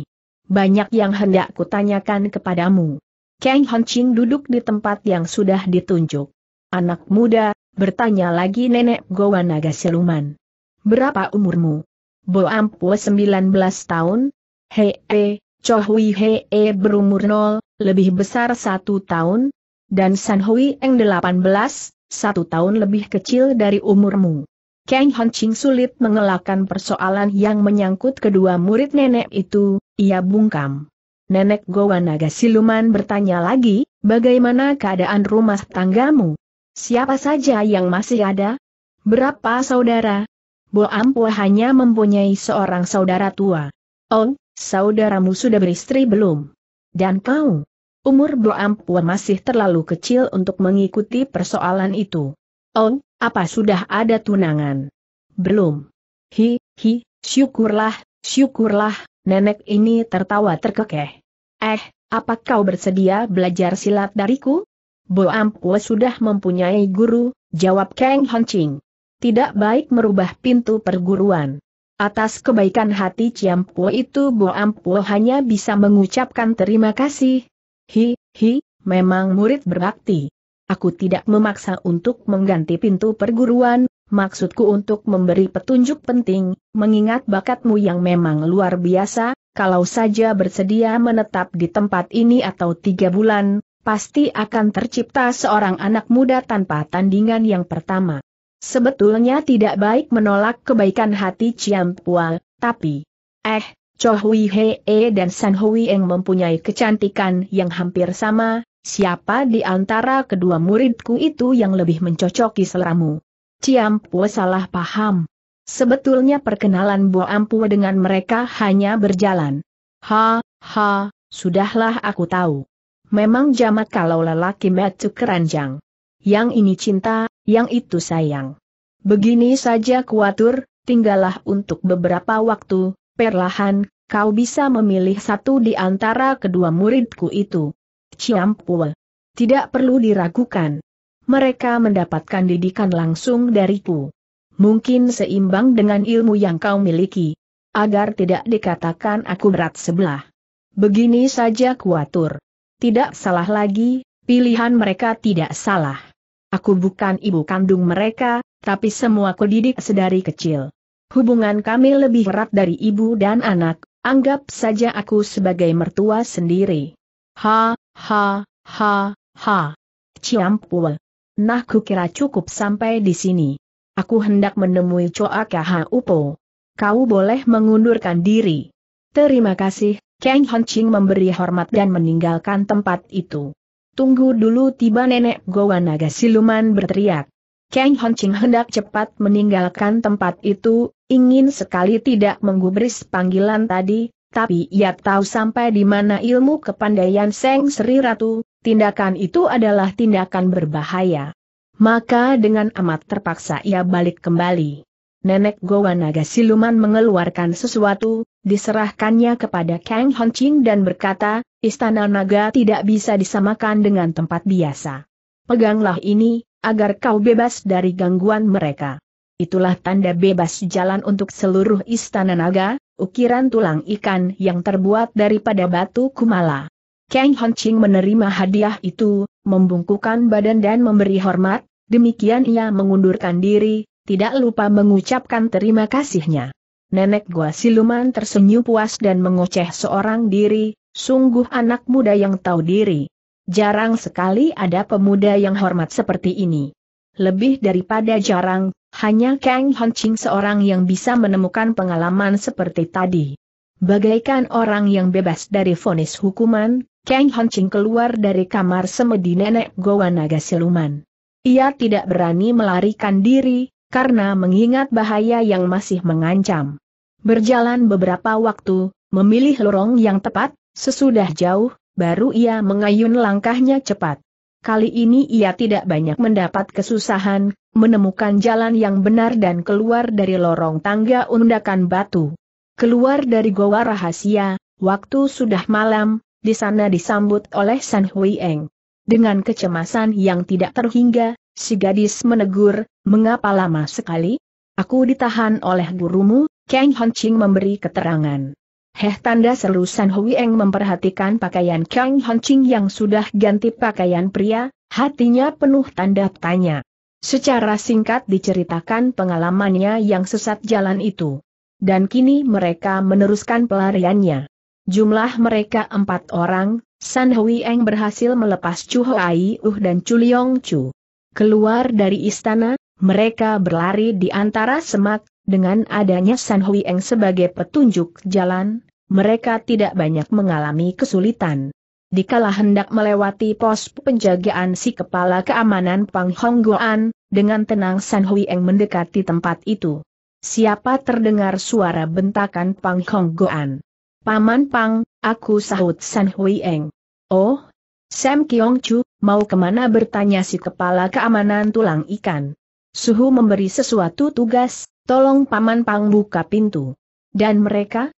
Banyak yang hendak kutanyakan kepadamu. Kang Hanching duduk di tempat yang sudah ditunjuk. Anak muda, bertanya lagi nenek Gowa Naga Siluman. Berapa umurmu? Bo Ampu 19 tahun? Hei, he, Chohui Hee he berumur 0 lebih besar satu tahun, dan San Hui Eng 18, satu tahun lebih kecil dari umurmu. Kang Ching sulit mengelakkan persoalan yang menyangkut kedua murid nenek itu, ia bungkam. Nenek Gowa Naga Siluman bertanya lagi, bagaimana keadaan rumah tanggamu? Siapa saja yang masih ada? Berapa saudara? Bo Ampua hanya mempunyai seorang saudara tua. Oh, saudaramu sudah beristri belum? Dan kau? Umur Boampua masih terlalu kecil untuk mengikuti persoalan itu. Oh, apa sudah ada tunangan? Belum. Hi, hi, syukurlah, syukurlah, nenek ini tertawa terkekeh. Eh, apa kau bersedia belajar silat dariku? Boampua sudah mempunyai guru, jawab Kang Hancing. Tidak baik merubah pintu perguruan. Atas kebaikan hati Ciampu itu Bo Ampu hanya bisa mengucapkan terima kasih, Hi, hi, memang murid berbakti. Aku tidak memaksa untuk mengganti pintu perguruan, maksudku untuk memberi petunjuk penting, mengingat bakatmu yang memang luar biasa, kalau saja bersedia menetap di tempat ini atau tiga bulan, pasti akan tercipta seorang anak muda tanpa tandingan yang pertama. Sebetulnya tidak baik menolak kebaikan hati Ciampua, tapi... Eh, Cho Hui Hee dan San Hui Eng mempunyai kecantikan yang hampir sama, siapa di antara kedua muridku itu yang lebih mencocoki Ciam Pua salah paham. Sebetulnya perkenalan Bo Ampu dengan mereka hanya berjalan. Ha, ha, sudahlah aku tahu. Memang jamat kalau lelaki metu keranjang. Yang ini cinta, yang itu sayang. Begini saja kuatur, tinggallah untuk beberapa waktu, Perlahan, kau bisa memilih satu di antara kedua muridku itu. Ciampul. Tidak perlu diragukan. Mereka mendapatkan didikan langsung dariku. Mungkin seimbang dengan ilmu yang kau miliki. Agar tidak dikatakan aku berat sebelah. Begini saja kuatur. Tidak salah lagi, pilihan mereka tidak salah. Aku bukan ibu kandung mereka, tapi semua kudidik sedari kecil. Hubungan kami lebih erat dari ibu dan anak, anggap saja aku sebagai mertua sendiri. Ha, ha, ha, ha. Ciampul. Nah kukira cukup sampai di sini. Aku hendak menemui Choa Upo. Kau boleh mengundurkan diri. Terima kasih, Kang Hancing memberi hormat dan meninggalkan tempat itu. Tunggu dulu tiba nenek Gowa Naga Siluman berteriak. Kang Hongqing hendak cepat meninggalkan tempat itu, ingin sekali tidak menggubris panggilan tadi, tapi ia tahu sampai di mana ilmu kepandaian Seng Sri Ratu, tindakan itu adalah tindakan berbahaya. Maka dengan amat terpaksa ia balik kembali. Nenek Gowa Naga Siluman mengeluarkan sesuatu, diserahkannya kepada Kang Hongqing dan berkata, Istana Naga tidak bisa disamakan dengan tempat biasa. Peganglah ini, agar kau bebas dari gangguan mereka. Itulah tanda bebas jalan untuk seluruh istana naga, ukiran tulang ikan yang terbuat daripada batu kumala. Kang Hongqing menerima hadiah itu, membungkukan badan dan memberi hormat, demikian ia mengundurkan diri, tidak lupa mengucapkan terima kasihnya. Nenek gua siluman tersenyum puas dan mengoceh seorang diri, sungguh anak muda yang tahu diri. Jarang sekali ada pemuda yang hormat seperti ini. Lebih daripada jarang, hanya Kang Honching seorang yang bisa menemukan pengalaman seperti tadi. Bagaikan orang yang bebas dari vonis hukuman, Kang Honching keluar dari kamar semedi nenek Gowa Naga Siluman. Ia tidak berani melarikan diri, karena mengingat bahaya yang masih mengancam. Berjalan beberapa waktu, memilih lorong yang tepat, sesudah jauh, baru ia mengayun langkahnya cepat. Kali ini ia tidak banyak mendapat kesusahan, menemukan jalan yang benar dan keluar dari lorong tangga undakan batu. Keluar dari goa rahasia, waktu sudah malam, di sana disambut oleh San Hui Eng. Dengan kecemasan yang tidak terhingga, si gadis menegur, mengapa lama sekali? Aku ditahan oleh gurumu, Kang Ching memberi keterangan. Heh tanda seru San Huieng memperhatikan pakaian Kang Hancing yang sudah ganti pakaian pria, hatinya penuh tanda tanya. Secara singkat diceritakan pengalamannya yang sesat jalan itu. Dan kini mereka meneruskan pelariannya. Jumlah mereka empat orang, San Huieng berhasil melepas Chu Hoai Uh dan Chu Liong Chu. Keluar dari istana, mereka berlari di antara semak, dengan adanya San Huieng sebagai petunjuk jalan, mereka tidak banyak mengalami kesulitan. Dikala hendak melewati pos penjagaan si kepala keamanan Pang Hongguan, dengan tenang San Huieng mendekati tempat itu. Siapa terdengar suara bentakan Pang Hongguan? Paman Pang, aku sahut San Huieng. Oh, Sam Kiong Chu, mau kemana bertanya si kepala keamanan tulang ikan. Suhu memberi sesuatu tugas, Tolong Paman Pang buka pintu. Dan mereka?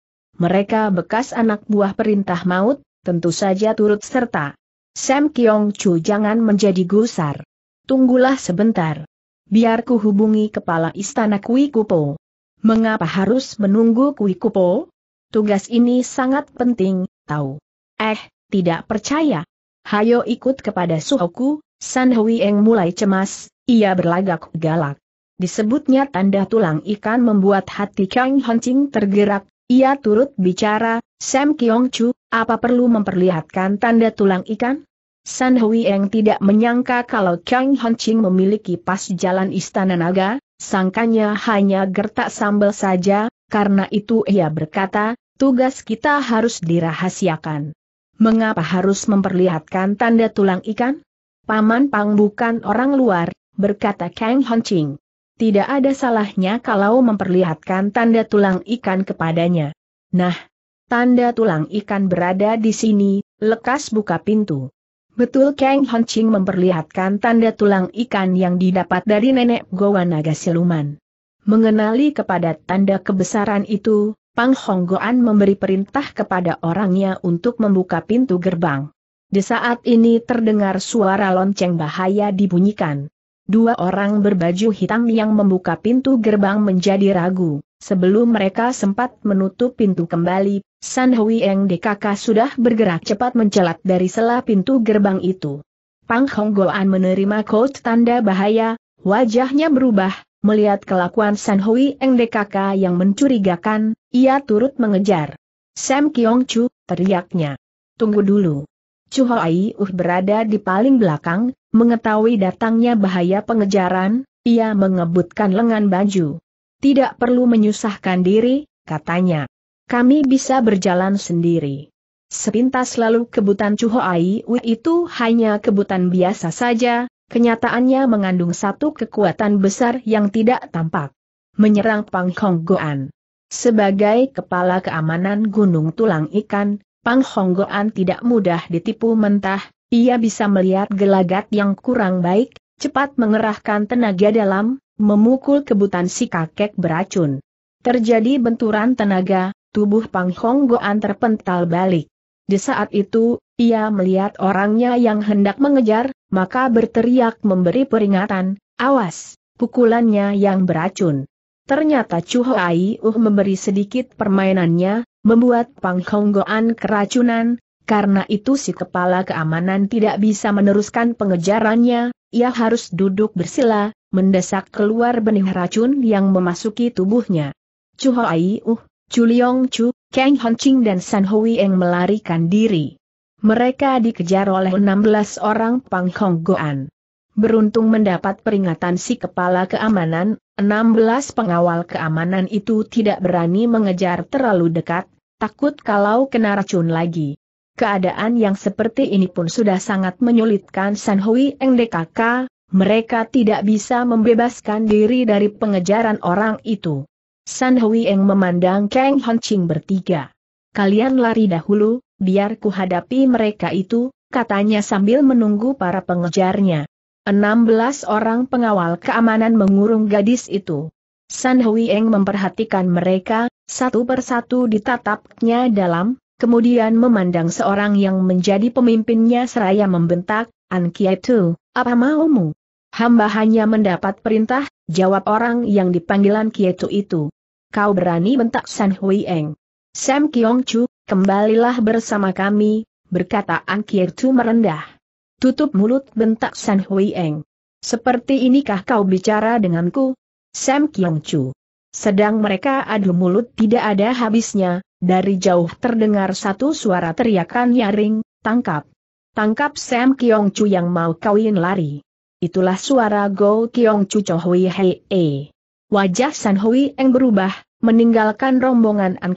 Mereka bekas anak buah perintah maut, tentu saja turut serta. Sam Kiong Chu jangan menjadi gusar. Tunggulah sebentar. Biar ku hubungi kepala istana Kui Kupo. Mengapa harus menunggu Kui Kupo? Tugas ini sangat penting, tahu. Eh, tidak percaya. Hayo ikut kepada Suhoku, San Hui Eng mulai cemas, ia berlagak galak. Disebutnya tanda tulang ikan membuat hati Chang Hancing tergerak, ia turut bicara, Sam Kiong Chu, apa perlu memperlihatkan tanda tulang ikan? San Hui Eng tidak menyangka kalau Chang Hancing memiliki pas jalan istana naga, sangkanya hanya gertak sambal saja, karena itu ia berkata, tugas kita harus dirahasiakan. Mengapa harus memperlihatkan tanda tulang ikan? Paman Pang bukan orang luar, berkata Kang Hancing tidak ada salahnya kalau memperlihatkan tanda tulang ikan kepadanya. Nah, tanda tulang ikan berada di sini, lekas buka pintu. Betul Kang Ching memperlihatkan tanda tulang ikan yang didapat dari nenek Gowa Naga Siluman. Mengenali kepada tanda kebesaran itu, Pang Hong Goan memberi perintah kepada orangnya untuk membuka pintu gerbang. Di saat ini terdengar suara lonceng bahaya dibunyikan dua orang berbaju hitam yang membuka pintu gerbang menjadi ragu. Sebelum mereka sempat menutup pintu kembali, San Eng DKK sudah bergerak cepat mencelat dari sela pintu gerbang itu. Pang Hong Goan menerima kode tanda bahaya, wajahnya berubah, melihat kelakuan San Eng DKK yang mencurigakan, ia turut mengejar. Sam Kiong Chu, teriaknya. Tunggu dulu. Chuhoaiuh berada di paling belakang, mengetahui datangnya bahaya pengejaran, ia mengebutkan lengan baju. Tidak perlu menyusahkan diri, katanya. Kami bisa berjalan sendiri. Sepintas lalu kebutan Chuhoaiuh itu hanya kebutan biasa saja, kenyataannya mengandung satu kekuatan besar yang tidak tampak. Menyerang Pang Hong Goan. Sebagai kepala keamanan Gunung Tulang Ikan, Pang Honggoan tidak mudah ditipu mentah, ia bisa melihat gelagat yang kurang baik, cepat mengerahkan tenaga dalam, memukul kebutan si kakek beracun. Terjadi benturan tenaga, tubuh Pang Honggoan terpental balik. Di saat itu, ia melihat orangnya yang hendak mengejar, maka berteriak memberi peringatan, awas, pukulannya yang beracun. Ternyata Chu Hoai Uh memberi sedikit permainannya, membuat pangkonggoan keracunan, karena itu si kepala keamanan tidak bisa meneruskan pengejarannya, ia harus duduk bersila, mendesak keluar benih racun yang memasuki tubuhnya. Chu Hai Uh, Chu Liong Chu, Kang Honching dan San Hui yang melarikan diri. Mereka dikejar oleh 16 orang pangkonggoan beruntung mendapat peringatan si kepala keamanan, 16 pengawal keamanan itu tidak berani mengejar terlalu dekat, takut kalau kena racun lagi. Keadaan yang seperti ini pun sudah sangat menyulitkan San Hui Eng DKK, mereka tidak bisa membebaskan diri dari pengejaran orang itu. San Hui Eng memandang Kang Hon Ching bertiga. Kalian lari dahulu, biar ku hadapi mereka itu, katanya sambil menunggu para pengejarnya. 16 orang pengawal keamanan mengurung gadis itu. San Huieng memperhatikan mereka, satu persatu ditatapnya dalam, kemudian memandang seorang yang menjadi pemimpinnya seraya membentak, An Kietu, apa maumu? Hamba hanya mendapat perintah, jawab orang yang dipanggilan Kietu itu. Kau berani bentak San Huieng. Sam Kiong Chu, kembalilah bersama kami, berkata An Kietu merendah. Tutup mulut bentak San Hui Eng. Seperti inikah kau bicara denganku? Sam Kiong Chu. Sedang mereka adu mulut tidak ada habisnya, dari jauh terdengar satu suara teriakan nyaring, tangkap. Tangkap Sam Kiong Chu yang mau kawin lari. Itulah suara Go Kiong Chu Hui Hei E. Wajah San Hui Eng berubah, meninggalkan rombongan An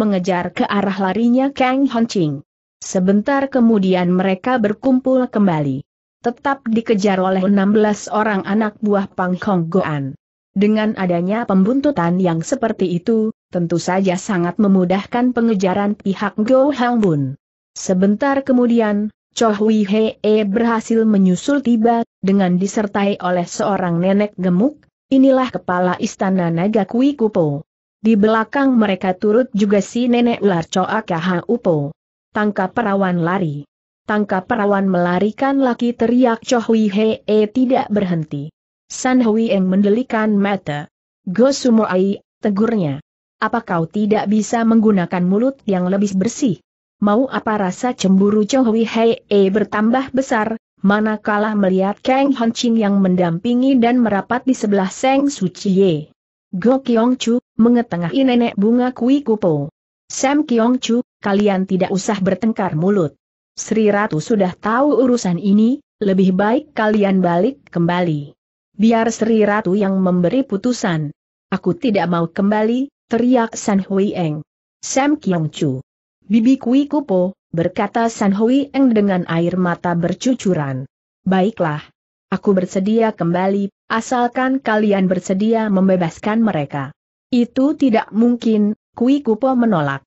mengejar ke arah larinya Kang Hon Ching. Sebentar kemudian mereka berkumpul kembali. Tetap dikejar oleh 16 orang anak buah Pang Hong Goan. Dengan adanya pembuntutan yang seperti itu, tentu saja sangat memudahkan pengejaran pihak Go Hang Bun. Sebentar kemudian, Cho Hui Hee berhasil menyusul tiba, dengan disertai oleh seorang nenek gemuk, inilah kepala istana naga Kui Kupo. Di belakang mereka turut juga si nenek ular Cho Ha Upo. Tangkap perawan lari. Tangkap perawan melarikan laki teriak Cho Hui Hee tidak berhenti. San Hui Eng mendelikan mata. Go Sumo Ai, tegurnya. Apa kau tidak bisa menggunakan mulut yang lebih bersih? Mau apa rasa cemburu Cho Hui Hee bertambah besar, manakala melihat Kang Ching yang mendampingi dan merapat di sebelah Seng Chie. Go Kyong Chu, mengetengahi nenek bunga Kui Kupo. Sam Kyong Chu, kalian tidak usah bertengkar mulut. Sri Ratu sudah tahu urusan ini, lebih baik kalian balik kembali. Biar Sri Ratu yang memberi putusan. Aku tidak mau kembali, teriak San Hui Eng. Sam Kiong Chu. Bibi Kui Kupo, berkata San Hui Eng dengan air mata bercucuran. Baiklah. Aku bersedia kembali, asalkan kalian bersedia membebaskan mereka. Itu tidak mungkin, Kui Kupo menolak.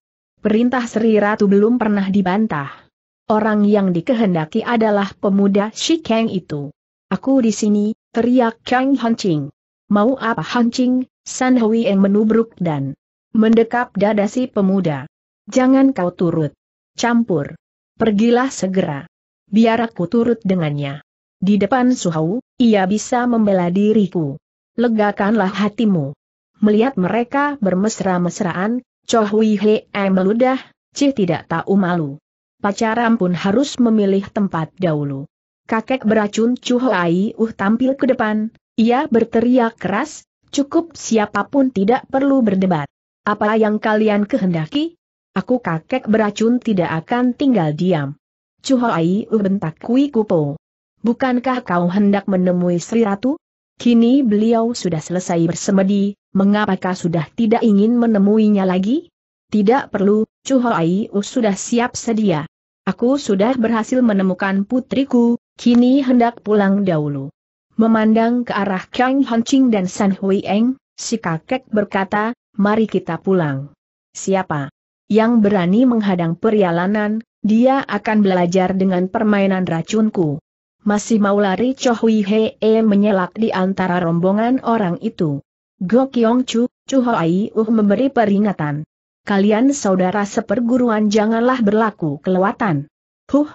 Perintah Sri Ratu belum pernah dibantah. Orang yang dikehendaki adalah pemuda Shi Kang itu. Aku di sini, teriak Kang Hancing. Mau apa Hancing? San Hui yang menubruk dan mendekap dada si pemuda. Jangan kau turut. Campur. Pergilah segera. Biar aku turut dengannya. Di depan Suhau, ia bisa membela diriku. Legakanlah hatimu. Melihat mereka bermesra-mesraan, Cho Hui He meludah, Cih tidak tahu malu. Pacaran pun harus memilih tempat dahulu. Kakek beracun Chu Ai Uh tampil ke depan, ia berteriak keras, cukup siapapun tidak perlu berdebat. Apa yang kalian kehendaki? Aku kakek beracun tidak akan tinggal diam. Chu Ai Uh bentak Kui Kupo. Bukankah kau hendak menemui Sri Ratu? Kini beliau sudah selesai bersemedi, mengapakah sudah tidak ingin menemuinya lagi? Tidak perlu, Chu Hoai sudah siap sedia. Aku sudah berhasil menemukan putriku, kini hendak pulang dahulu. Memandang ke arah Kang Hancing dan San Hui Eng, si kakek berkata, mari kita pulang. Siapa yang berani menghadang perjalanan, dia akan belajar dengan permainan racunku. Masih mau lari Cho Hui Hee menyelak di antara rombongan orang itu. Go Kyong Chu, Chu Hoi Uh memberi peringatan. Kalian saudara seperguruan janganlah berlaku kelewatan. Huh,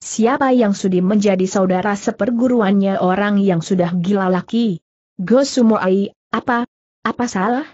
siapa yang sudi menjadi saudara seperguruannya orang yang sudah gila laki? Go Sumoai, apa? Apa salah?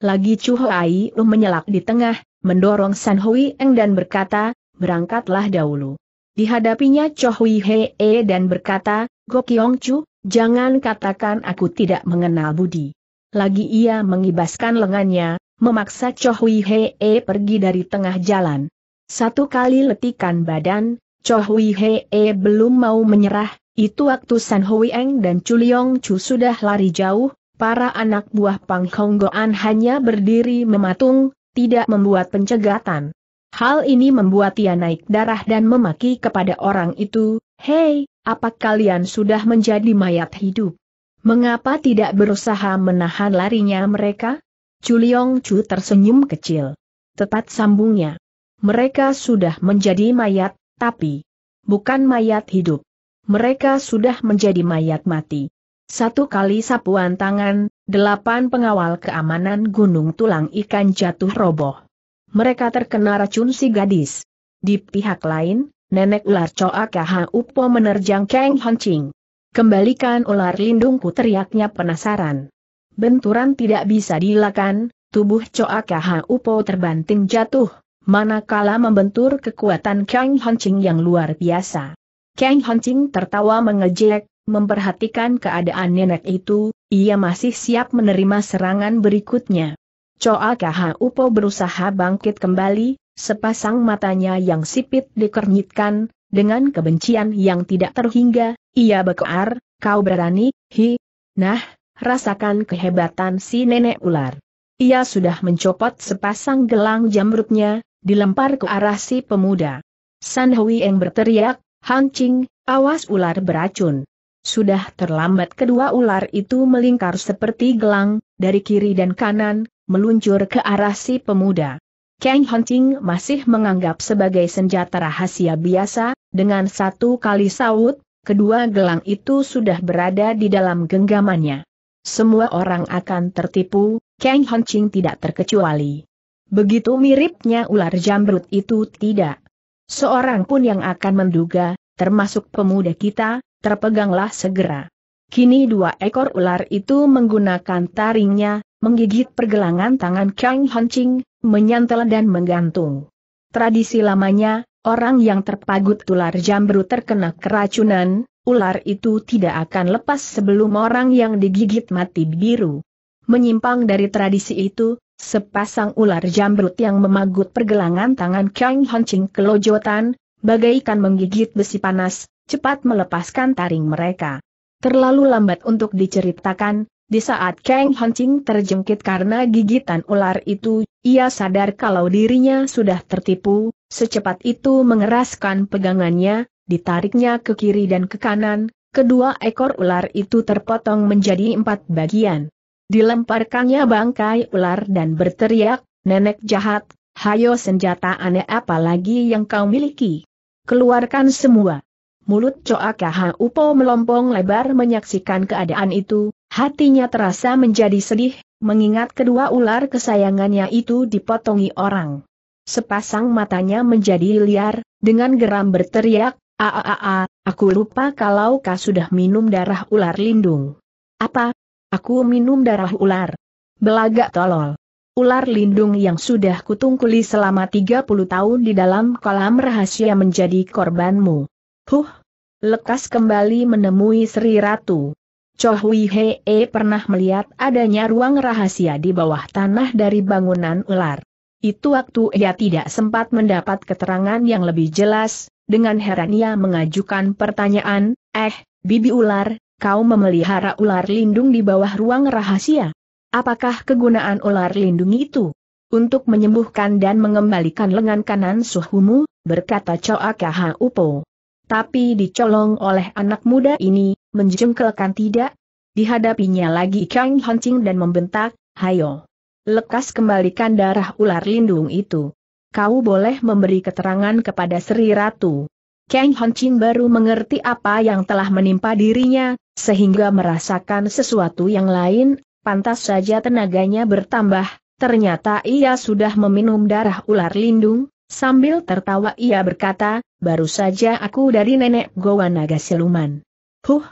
Lagi Chu Hoi Uh menyelak di tengah, mendorong San Hui Eng dan berkata, berangkatlah dahulu. Dihadapinya Cho Hui Hee dan berkata, Go Kyong Chu, jangan katakan aku tidak mengenal Budi. Lagi ia mengibaskan lengannya, memaksa Cho Hui Hee pergi dari tengah jalan. Satu kali letikan badan, Cho Hui Hee belum mau menyerah, itu waktu San Hui Eng dan Chuliong Chu sudah lari jauh, para anak buah Pang Hong Goan hanya berdiri mematung, tidak membuat pencegatan. Hal ini membuat ia naik darah dan memaki kepada orang itu, Hei, apa kalian sudah menjadi mayat hidup? Mengapa tidak berusaha menahan larinya mereka? Chuliong Chu tersenyum kecil. Tepat sambungnya. Mereka sudah menjadi mayat, tapi bukan mayat hidup. Mereka sudah menjadi mayat mati. Satu kali sapuan tangan, delapan pengawal keamanan gunung tulang ikan jatuh roboh mereka terkena racun si gadis. Di pihak lain, nenek ular Choa Upo menerjang Kang Hancing. Kembalikan ular lindungku teriaknya penasaran. Benturan tidak bisa dilakukan, tubuh Choa Upo terbanting jatuh, manakala membentur kekuatan Kang Hancing yang luar biasa. Kang Hancing tertawa mengejek, memperhatikan keadaan nenek itu, ia masih siap menerima serangan berikutnya. Choa Upo berusaha bangkit kembali, sepasang matanya yang sipit dikernyitkan, dengan kebencian yang tidak terhingga, ia berkear, kau berani, hi. Nah, rasakan kehebatan si nenek ular. Ia sudah mencopot sepasang gelang jamrutnya, dilempar ke arah si pemuda. San yang berteriak, Hancing, awas ular beracun. Sudah terlambat kedua ular itu melingkar seperti gelang, dari kiri dan kanan, meluncur ke arah si pemuda. Kang Hunting masih menganggap sebagai senjata rahasia biasa, dengan satu kali saut, kedua gelang itu sudah berada di dalam genggamannya. Semua orang akan tertipu, Kang Hunting tidak terkecuali. Begitu miripnya ular jambrut itu tidak. Seorang pun yang akan menduga, termasuk pemuda kita, terpeganglah segera. Kini dua ekor ular itu menggunakan taringnya, Menggigit pergelangan tangan Kang Hancing, menyantel dan menggantung. Tradisi lamanya, orang yang terpagut ular jambru terkena keracunan, ular itu tidak akan lepas sebelum orang yang digigit mati biru. Menyimpang dari tradisi itu, sepasang ular jambrut yang memagut pergelangan tangan Kang Hancing kelojotan, bagaikan menggigit besi panas, cepat melepaskan taring mereka. Terlalu lambat untuk diceritakan, di saat Kang Hancing terjengkit karena gigitan ular itu, ia sadar kalau dirinya sudah tertipu, secepat itu mengeraskan pegangannya, ditariknya ke kiri dan ke kanan, kedua ekor ular itu terpotong menjadi empat bagian. Dilemparkannya bangkai ular dan berteriak, nenek jahat, hayo senjata aneh apa lagi yang kau miliki? Keluarkan semua. Mulut Coa Upo melompong lebar menyaksikan keadaan itu, Hatinya terasa menjadi sedih, mengingat kedua ular kesayangannya itu dipotongi orang. Sepasang matanya menjadi liar, dengan geram berteriak, Aaaa, aku lupa kalau kau sudah minum darah ular lindung. Apa? Aku minum darah ular. Belaga tolol. Ular lindung yang sudah kutungkuli selama 30 tahun di dalam kolam rahasia menjadi korbanmu. Huh! Lekas kembali menemui Sri Ratu. Cho Hui Hee pernah melihat adanya ruang rahasia di bawah tanah dari bangunan ular. Itu waktu ia tidak sempat mendapat keterangan yang lebih jelas, dengan heran ia mengajukan pertanyaan, eh, bibi ular, kau memelihara ular lindung di bawah ruang rahasia? Apakah kegunaan ular lindung itu? Untuk menyembuhkan dan mengembalikan lengan kanan suhumu, berkata Choa Kaha Upo. Tapi dicolong oleh anak muda ini, menjengkelkan tidak? Dihadapinya lagi Kang Hancing dan membentak, Hayo! Lekas kembalikan darah ular lindung itu. Kau boleh memberi keterangan kepada Sri Ratu. Kang Hancing baru mengerti apa yang telah menimpa dirinya, sehingga merasakan sesuatu yang lain, pantas saja tenaganya bertambah, ternyata ia sudah meminum darah ular lindung, Sambil tertawa ia berkata, baru saja aku dari nenek Gowa Naga Siluman. Huh,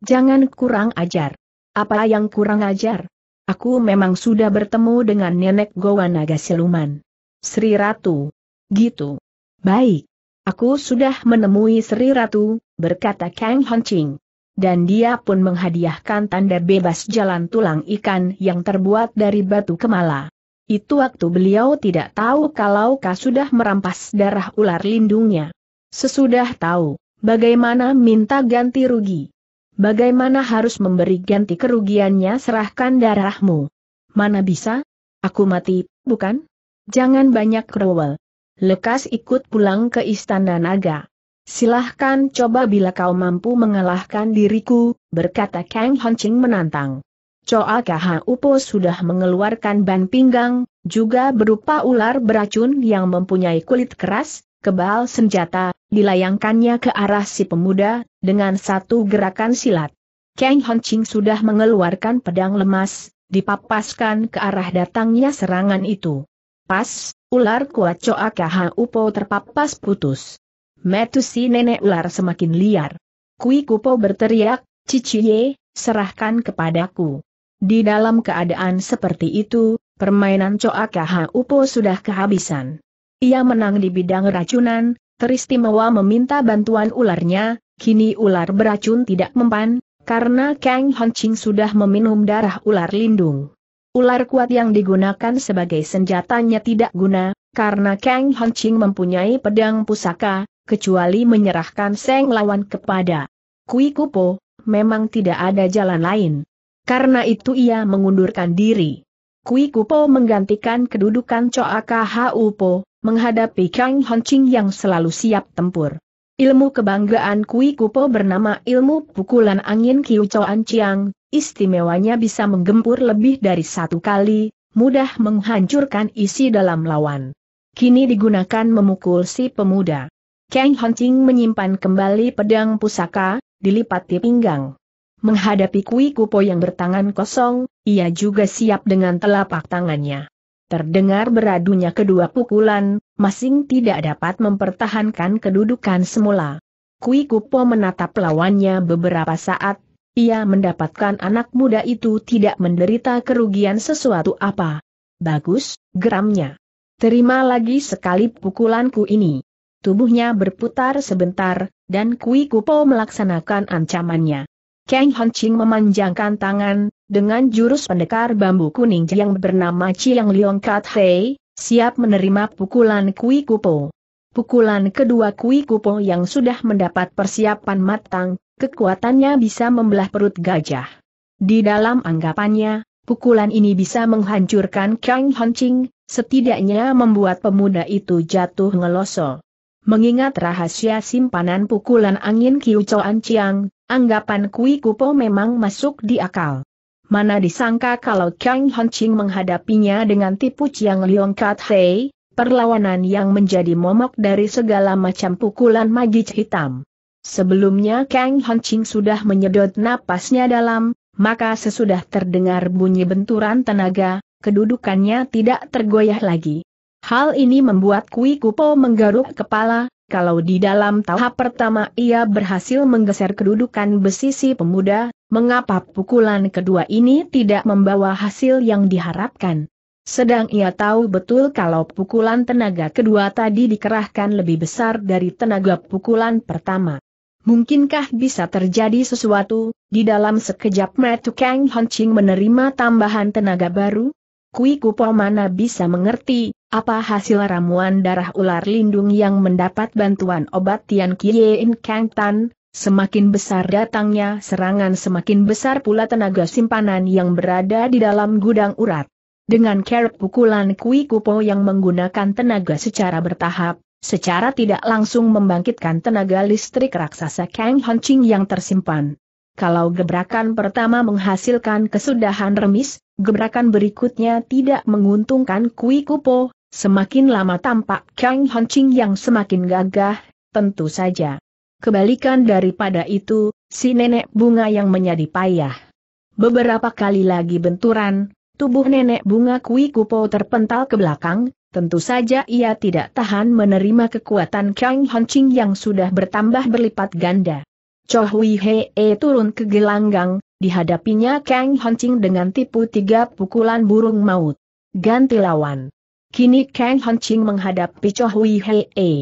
jangan kurang ajar. Apa yang kurang ajar? Aku memang sudah bertemu dengan nenek Gowa Naga Siluman. Sri Ratu. Gitu. Baik. Aku sudah menemui Sri Ratu, berkata Kang Hancing. Dan dia pun menghadiahkan tanda bebas jalan tulang ikan yang terbuat dari batu kemala. Itu waktu beliau tidak tahu kalau kau sudah merampas darah ular lindungnya. Sesudah tahu, bagaimana minta ganti rugi? Bagaimana harus memberi ganti kerugiannya serahkan darahmu? Mana bisa? Aku mati, bukan? Jangan banyak kerowel. Lekas ikut pulang ke istana naga. Silahkan coba bila kau mampu mengalahkan diriku, berkata Kang Honching menantang. Choa Upo sudah mengeluarkan ban pinggang, juga berupa ular beracun yang mempunyai kulit keras, kebal senjata, dilayangkannya ke arah si pemuda, dengan satu gerakan silat. Kang Hancing sudah mengeluarkan pedang lemas, dipapaskan ke arah datangnya serangan itu. Pas, ular kuat Choa Upo terpapas putus. Metu si nenek ular semakin liar. Kui Kupo berteriak, Cici Ye, serahkan kepadaku. Di dalam keadaan seperti itu, permainan Coa Upo sudah kehabisan. Ia menang di bidang racunan, teristimewa meminta bantuan ularnya, kini ular beracun tidak mempan, karena Kang Hancing sudah meminum darah ular lindung. Ular kuat yang digunakan sebagai senjatanya tidak guna, karena Kang Hancing mempunyai pedang pusaka, kecuali menyerahkan Seng lawan kepada Kui Kupo, memang tidak ada jalan lain. Karena itu ia mengundurkan diri. Kui Kupo menggantikan kedudukan Choa Khu Po, menghadapi Kang Honching yang selalu siap tempur. Ilmu kebanggaan Kui Kupo bernama ilmu pukulan angin Kiu Choan Chiang, istimewanya bisa menggempur lebih dari satu kali, mudah menghancurkan isi dalam lawan. Kini digunakan memukul si pemuda. Kang Honching menyimpan kembali pedang pusaka, dilipati pinggang. Menghadapi Kui Kupo yang bertangan kosong, ia juga siap dengan telapak tangannya. Terdengar beradunya kedua pukulan, masing tidak dapat mempertahankan kedudukan semula. Kui Kupo menatap lawannya beberapa saat, ia mendapatkan anak muda itu tidak menderita kerugian sesuatu apa. Bagus, geramnya. Terima lagi sekali pukulanku ini. Tubuhnya berputar sebentar, dan Kui Kupo melaksanakan ancamannya. Kang Hanching memanjangkan tangan, dengan jurus pendekar bambu kuning yang bernama Chiang Leong Kat Hei, siap menerima pukulan Kui Kupo. Pukulan kedua Kui Kupo yang sudah mendapat persiapan matang, kekuatannya bisa membelah perut gajah. Di dalam anggapannya, pukulan ini bisa menghancurkan Kang Hanching, setidaknya membuat pemuda itu jatuh ngeloso. Mengingat rahasia simpanan pukulan angin Kiu Choan Chiang, anggapan Kui Kupo memang masuk di akal. Mana disangka kalau Kang Hanching menghadapinya dengan tipu Chiang Leong Kat Hei, perlawanan yang menjadi momok dari segala macam pukulan magic hitam. Sebelumnya Kang Hanching sudah menyedot napasnya dalam, maka sesudah terdengar bunyi benturan tenaga, kedudukannya tidak tergoyah lagi. Hal ini membuat Kui Kupo menggaruk kepala, kalau di dalam tahap pertama ia berhasil menggeser kedudukan besi si pemuda, mengapa pukulan kedua ini tidak membawa hasil yang diharapkan. Sedang ia tahu betul kalau pukulan tenaga kedua tadi dikerahkan lebih besar dari tenaga pukulan pertama. Mungkinkah bisa terjadi sesuatu, di dalam sekejap metu Kang Hongqing menerima tambahan tenaga baru? Kui Kupo mana bisa mengerti, apa hasil ramuan darah ular lindung yang mendapat bantuan obat Tian in Kang Tan, semakin besar datangnya serangan semakin besar pula tenaga simpanan yang berada di dalam gudang urat. Dengan kerap pukulan Kui Kupo yang menggunakan tenaga secara bertahap, secara tidak langsung membangkitkan tenaga listrik raksasa Kang Ching yang tersimpan. Kalau gebrakan pertama menghasilkan kesudahan remis, gebrakan berikutnya tidak menguntungkan Kui Kupo, Semakin lama tampak Kang Hancing yang semakin gagah, tentu saja. Kebalikan daripada itu, si nenek bunga yang menjadi payah. Beberapa kali lagi benturan, tubuh nenek bunga Kui Kupo terpental ke belakang, tentu saja ia tidak tahan menerima kekuatan Kang Hancing yang sudah bertambah berlipat ganda. Cho Hui Hee turun ke gelanggang, dihadapinya Kang Hancing dengan tipu tiga pukulan burung maut. Ganti lawan. Kini Kang Hanching menghadapi Cho Hui E.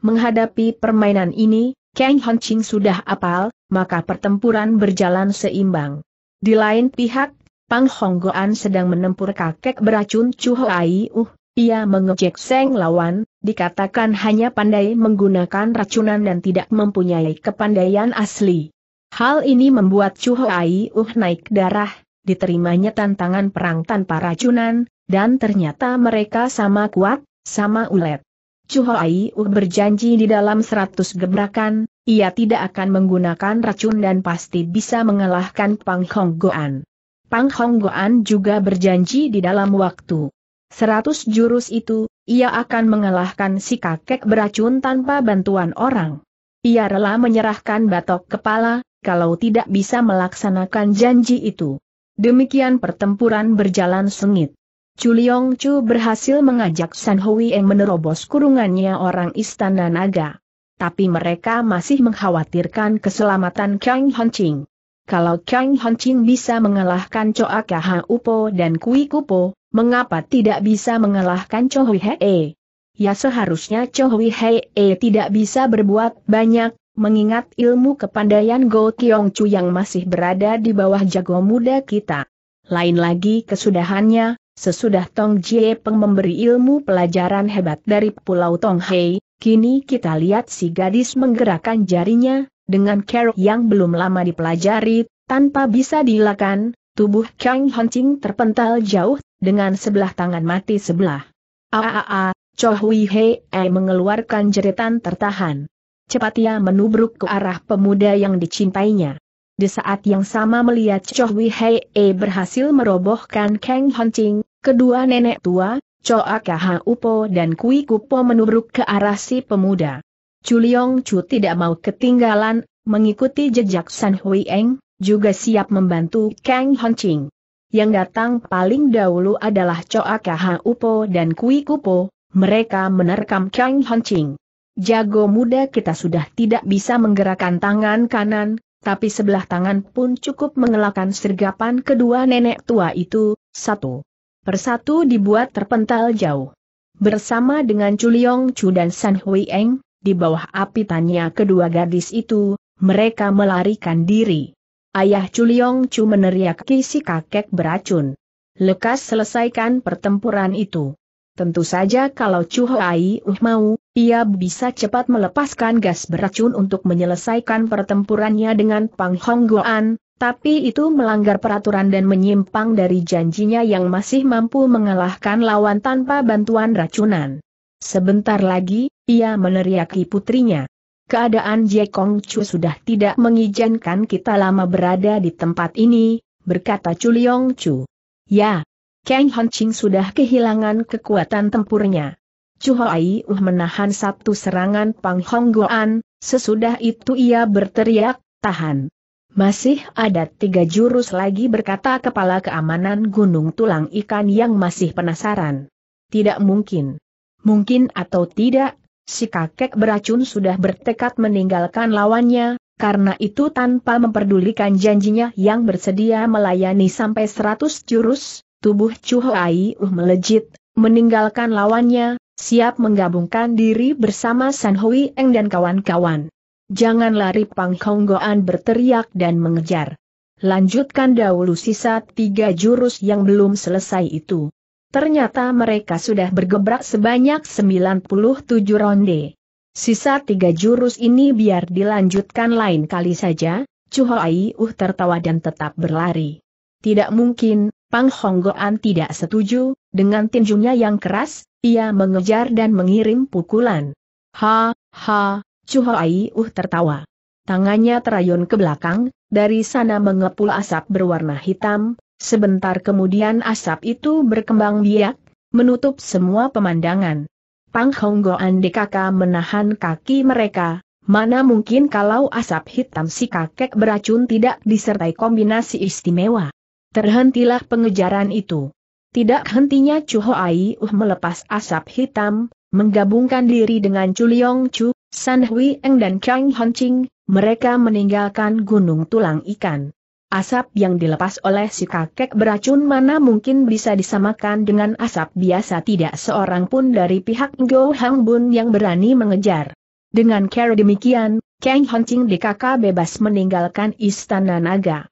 Menghadapi permainan ini, Kang Hanching sudah apal, maka pertempuran berjalan seimbang. Di lain pihak, Pang Goan sedang menempur kakek beracun Chu Ai Uh, ia mengejek Seng lawan, dikatakan hanya pandai menggunakan racunan dan tidak mempunyai kepandaian asli. Hal ini membuat Chu Ai Uh naik darah, diterimanya tantangan perang tanpa racunan, dan ternyata mereka sama kuat, sama ulet. Chuhoiu berjanji di dalam seratus gebrakan, ia tidak akan menggunakan racun dan pasti bisa mengalahkan Pang Goan. Pang Goan juga berjanji di dalam waktu seratus jurus itu, ia akan mengalahkan si kakek beracun tanpa bantuan orang. Ia rela menyerahkan batok kepala, kalau tidak bisa melaksanakan janji itu. Demikian pertempuran berjalan sengit. Chuliong Chu berhasil mengajak San Hui Eng menerobos kurungannya orang istana naga. Tapi mereka masih mengkhawatirkan keselamatan Kang Honching. Kalau Kang Honching bisa mengalahkan Choa Kaha Upo dan Kui Kupo, mengapa tidak bisa mengalahkan Cho Hui Hee? Ya seharusnya Cho Hui Hee tidak bisa berbuat banyak, mengingat ilmu kepandaian Go Kiong Chu yang masih berada di bawah jago muda kita. Lain lagi kesudahannya, Sesudah Tong Jie Peng memberi ilmu pelajaran hebat dari Pulau Tong Hei, kini kita lihat si gadis menggerakkan jarinya, dengan cara yang belum lama dipelajari, tanpa bisa dilakukan, tubuh Kang Hancing terpental jauh, dengan sebelah tangan mati sebelah. Aaa, Cho Hui Hei eh, mengeluarkan jeritan tertahan. Cepat ia menubruk ke arah pemuda yang dicintainya. Di saat yang sama melihat Cho e eh, berhasil merobohkan Kang Hancing, Kedua nenek tua, Choa Upo dan Kui Kupo menubruk ke arah si pemuda. Chuliong Chu tidak mau ketinggalan, mengikuti jejak San Hui Eng, juga siap membantu Kang Ching. Yang datang paling dahulu adalah Choa Upo dan Kui Kupo, mereka menerkam Kang Ching. Jago muda kita sudah tidak bisa menggerakkan tangan kanan, tapi sebelah tangan pun cukup mengelakkan sergapan kedua nenek tua itu, satu persatu dibuat terpental jauh. Bersama dengan Chuliong Chu dan San Hui Eng, di bawah api tanya kedua gadis itu, mereka melarikan diri. Ayah Chuliong Chu meneriaki si kakek beracun. Lekas selesaikan pertempuran itu. Tentu saja kalau Chu Hai Uh mau, ia bisa cepat melepaskan gas beracun untuk menyelesaikan pertempurannya dengan Pang Hong Goan, tapi itu melanggar peraturan dan menyimpang dari janjinya yang masih mampu mengalahkan lawan tanpa bantuan racunan. Sebentar lagi, ia meneriaki putrinya. Keadaan Jie Kong Chu sudah tidak mengizinkan kita lama berada di tempat ini, berkata Chu Leong Chu. Ya, Kang Hongqing sudah kehilangan kekuatan tempurnya. Chu Hoai Uh menahan satu serangan Pang Hong Goan, sesudah itu ia berteriak, tahan. Masih ada tiga jurus lagi berkata kepala keamanan gunung tulang ikan yang masih penasaran. Tidak mungkin. Mungkin atau tidak, si kakek beracun sudah bertekad meninggalkan lawannya, karena itu tanpa memperdulikan janjinya yang bersedia melayani sampai seratus jurus, tubuh Chu Hoai Uh melejit, meninggalkan lawannya, siap menggabungkan diri bersama San Hui Eng dan kawan-kawan. Jangan lari Pang Goan berteriak dan mengejar. Lanjutkan dahulu sisa tiga jurus yang belum selesai itu. Ternyata mereka sudah bergebrak sebanyak 97 ronde. Sisa tiga jurus ini biar dilanjutkan lain kali saja, Chuhoi Uh tertawa dan tetap berlari. Tidak mungkin, Pang Goan tidak setuju, dengan tinjunya yang keras, ia mengejar dan mengirim pukulan. Ha, ha, Ai Uh tertawa. Tangannya terayun ke belakang, dari sana mengepul asap berwarna hitam, sebentar kemudian asap itu berkembang biak, menutup semua pemandangan. Pang Honggoan DKK menahan kaki mereka, mana mungkin kalau asap hitam si kakek beracun tidak disertai kombinasi istimewa. Terhentilah pengejaran itu. Tidak hentinya Chu Ho Ai Uh melepas asap hitam, menggabungkan diri dengan Chu Chu, San Hui Eng dan Chang Hon Ching, mereka meninggalkan gunung tulang ikan. Asap yang dilepas oleh si kakek beracun mana mungkin bisa disamakan dengan asap biasa tidak seorang pun dari pihak Ngo Hang Bun yang berani mengejar. Dengan cara demikian, Kang Hon Ching di kakak bebas meninggalkan istana naga.